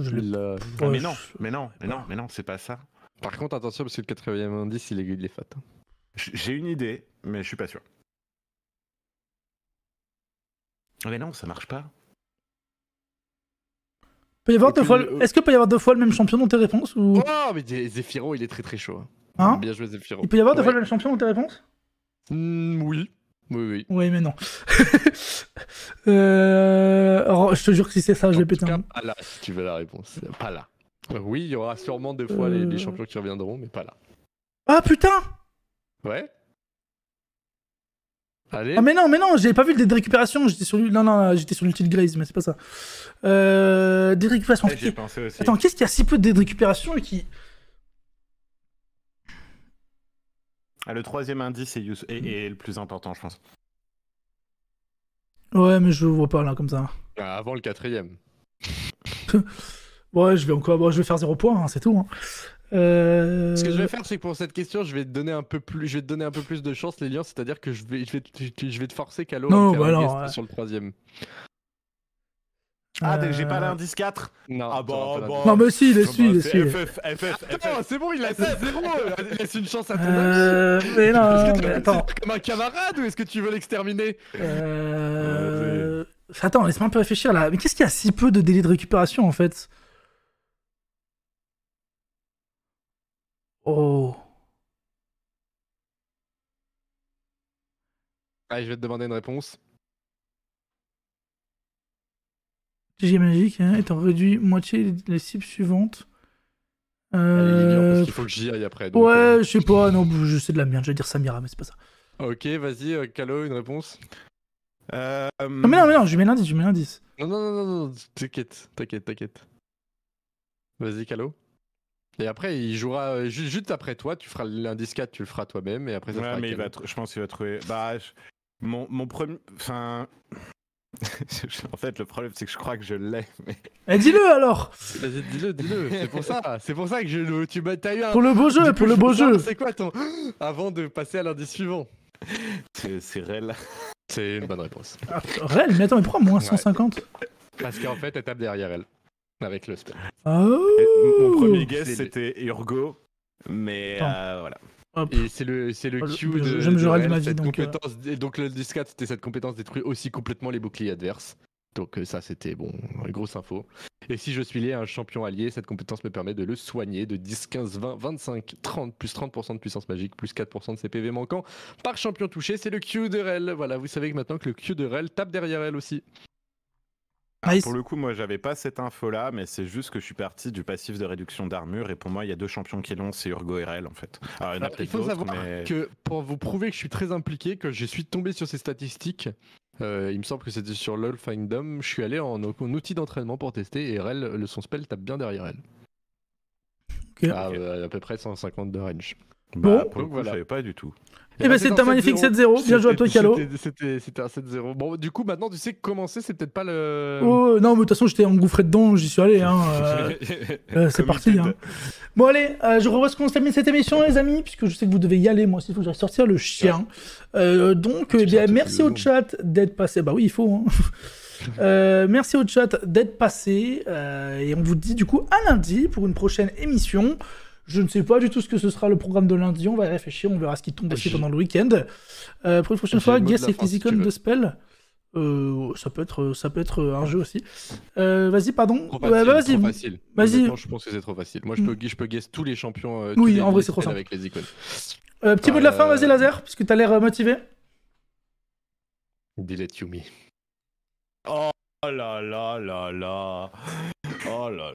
mais non, mais non, mais non, mais non, c'est pas ça. Par contre, attention, parce que le quatrième indice, il est, il est fat. Hein. J'ai une idée, mais je suis pas sûr. Mais non, ça marche pas. avoir deux fois. Est-ce que peut y avoir deux fois le même champion dans tes réponses ou... Oh, mais Zephyro, il est très très chaud. Hein, hein Bien joué Zephyro. Il peut y avoir deux fois le même champion dans tes réponses hmm, Oui. Oui, oui. Oui, mais non. <laughs> Euh, je te jure que si c'est ça, je vais péter un. Pas là, si tu veux la réponse. Pas là. Oui, il y aura sûrement deux fois les euh. champions qui reviendront, mais pas là. Ah putain Ouais. Allez. Ah mais non, mais non, j'avais pas vu le dé de récupération, j'étais sur non, j'étais sur de Graze, mais c'est pas ça. Euh, dé de récupération. aussi. Attends, qu'est-ce qu'il y a si peu de dé de récupération et qui ah, le troisième indice est, le plus important, je pense. Ouais, mais je vois pas là comme ça. Ah, avant le quatrième. <laughs> ouais, je vais encore, je vais faire zéro point, hein, c'est tout. Hein. Euh... Ce que je vais faire, c'est que pour cette question, je vais te donner un peu plus, je vais te donner un peu plus de chance, les liens. C'est-à-dire que je vais, je vais, te, je vais forcer Calo à faire bah non, sur le troisième. Ah, j'ai pas euh, l'indice 4 Non, ah bon, bon, bah, bah. non mais si, il est laisse-lui. FF, FF, Attends, c'est bon, il a 7 0 Laisse une chance à ton ami euh, Mais non, est que tu mais attends. comme un camarade ou est-ce que tu veux l'exterminer euh... Attends, laisse-moi un peu réfléchir là. Mais qu'est-ce qu'il y a si peu de délai de récupération en fait Oh. Allez, je vais te demander une réponse. J'ai magique hein, étant réduit moitié les cibles suivantes. Euh... il faut que j'y aille après. Donc, ouais, euh. je sais pas, non, je sais de la merde, je vais dire Samira, mais c'est pas ça. Ok, vas-y, euh, Calo, une réponse. Euh... Non, mais non, mais non, je mets l'indice, je mets l'indice. Non, non, non, non, t'inquiète, t'inquiète, t'inquiète. Vas-y, Calo. Et après, il jouera euh, juste après toi. Tu feras l'indice 4, tu le feras toi-même. Et après, ça mais je pense qu'il va trouver. Bah, mon, premier. Enfin. <laughs> en fait, le problème, c'est que je crois que je l'ai. Mais... Eh, dis-le alors Vas-y, Dis-le, dis-le. C'est pour ça. C'est pour ça que tu as eu un... Pour le beau jeu, pour le beau jeu. C'est quoi ton. Avant de passer à l'indice suivant. C'est rel. C'est une bonne réponse. Ah, Mais attends, mais pourquoi moins 150 Parce qu'en fait, elle tape derrière elle avec le spell. Ah mon oh premier guess c'était Urgo, mais euh, voilà. Et c'est le, c'est le oh, Q de, je, donc, euh. compétence, donc le discat c'était cette compétence détruit aussi complètement les boucliers adverses. Donc euh, ça c'était bon, une grosse info. Et si je suis lié à un champion allié, cette compétence me permet de le soigner de 10, 15, 20, 25, 30, plus 30% de puissance magique, plus 4% de CPV manquant par champion touché. C'est le Q de Rel. Voilà, vous savez que maintenant que le Q de Rel tape derrière elle aussi. Ah, pour le coup, moi, j'avais pas cette info-là, mais c'est juste que je suis parti du passif de réduction d'armure. Et pour moi, il y a deux champions qui l'ont, c'est Urgo et Rel, en fait. Ah, il, faut savoir que pour vous prouver que je suis très impliqué, que je suis tombé sur ces statistiques, euh, il me semble que c'était sur LOL Findom, je suis allé en, outil d'entraînement pour tester et Rel, le, son spell tape bien derrière elle. Ah, euh, à, peu près 150 de range. bon. Bah, pour le coup, je savais pas du tout. Et, eh ben, c'est un magnifique 7-0. Bien joué à toi, Calo. C'était un 7-0. Bon, du coup, maintenant, tu sais que commencer, c'est peut-être pas le. Oh, non, mais de toute façon, j'étais engouffré dedans, j'y suis allé. Hein. Euh, <laughs> euh, c'est parti. Hein. Bon, allez, euh, je je ce qu'on se termine cette émission, les amis, puisque je sais que vous devez y aller. Moi aussi, il faut que j'aille sortir le chien. donc, eh merci au chat d'être passé. Bah oui, il faut. Hein. <laughs> merci au chat d'être passé. et on vous dit du coup à lundi pour une prochaine émission. Je ne sais pas du tout ce que ce sera le programme de lundi. On va y réfléchir. On verra ce qui tombe aussi pendant le week-end. Euh, pour une prochaine fois, Guess et icônes de Spell. Euh, ça peut être, ça peut être un jeu aussi. Euh, vas-y, pardon. Bah, vas-y. Vas-y. Je pense que c'est trop facile. Moi, je peux, mm. guess tous les champions. oui, en vrai, c'est trop simple. Avec les icônes. petit mot de la fin, vas-y, Laser, puisque as l'air motivé. Delete Oh là là là là. Oh là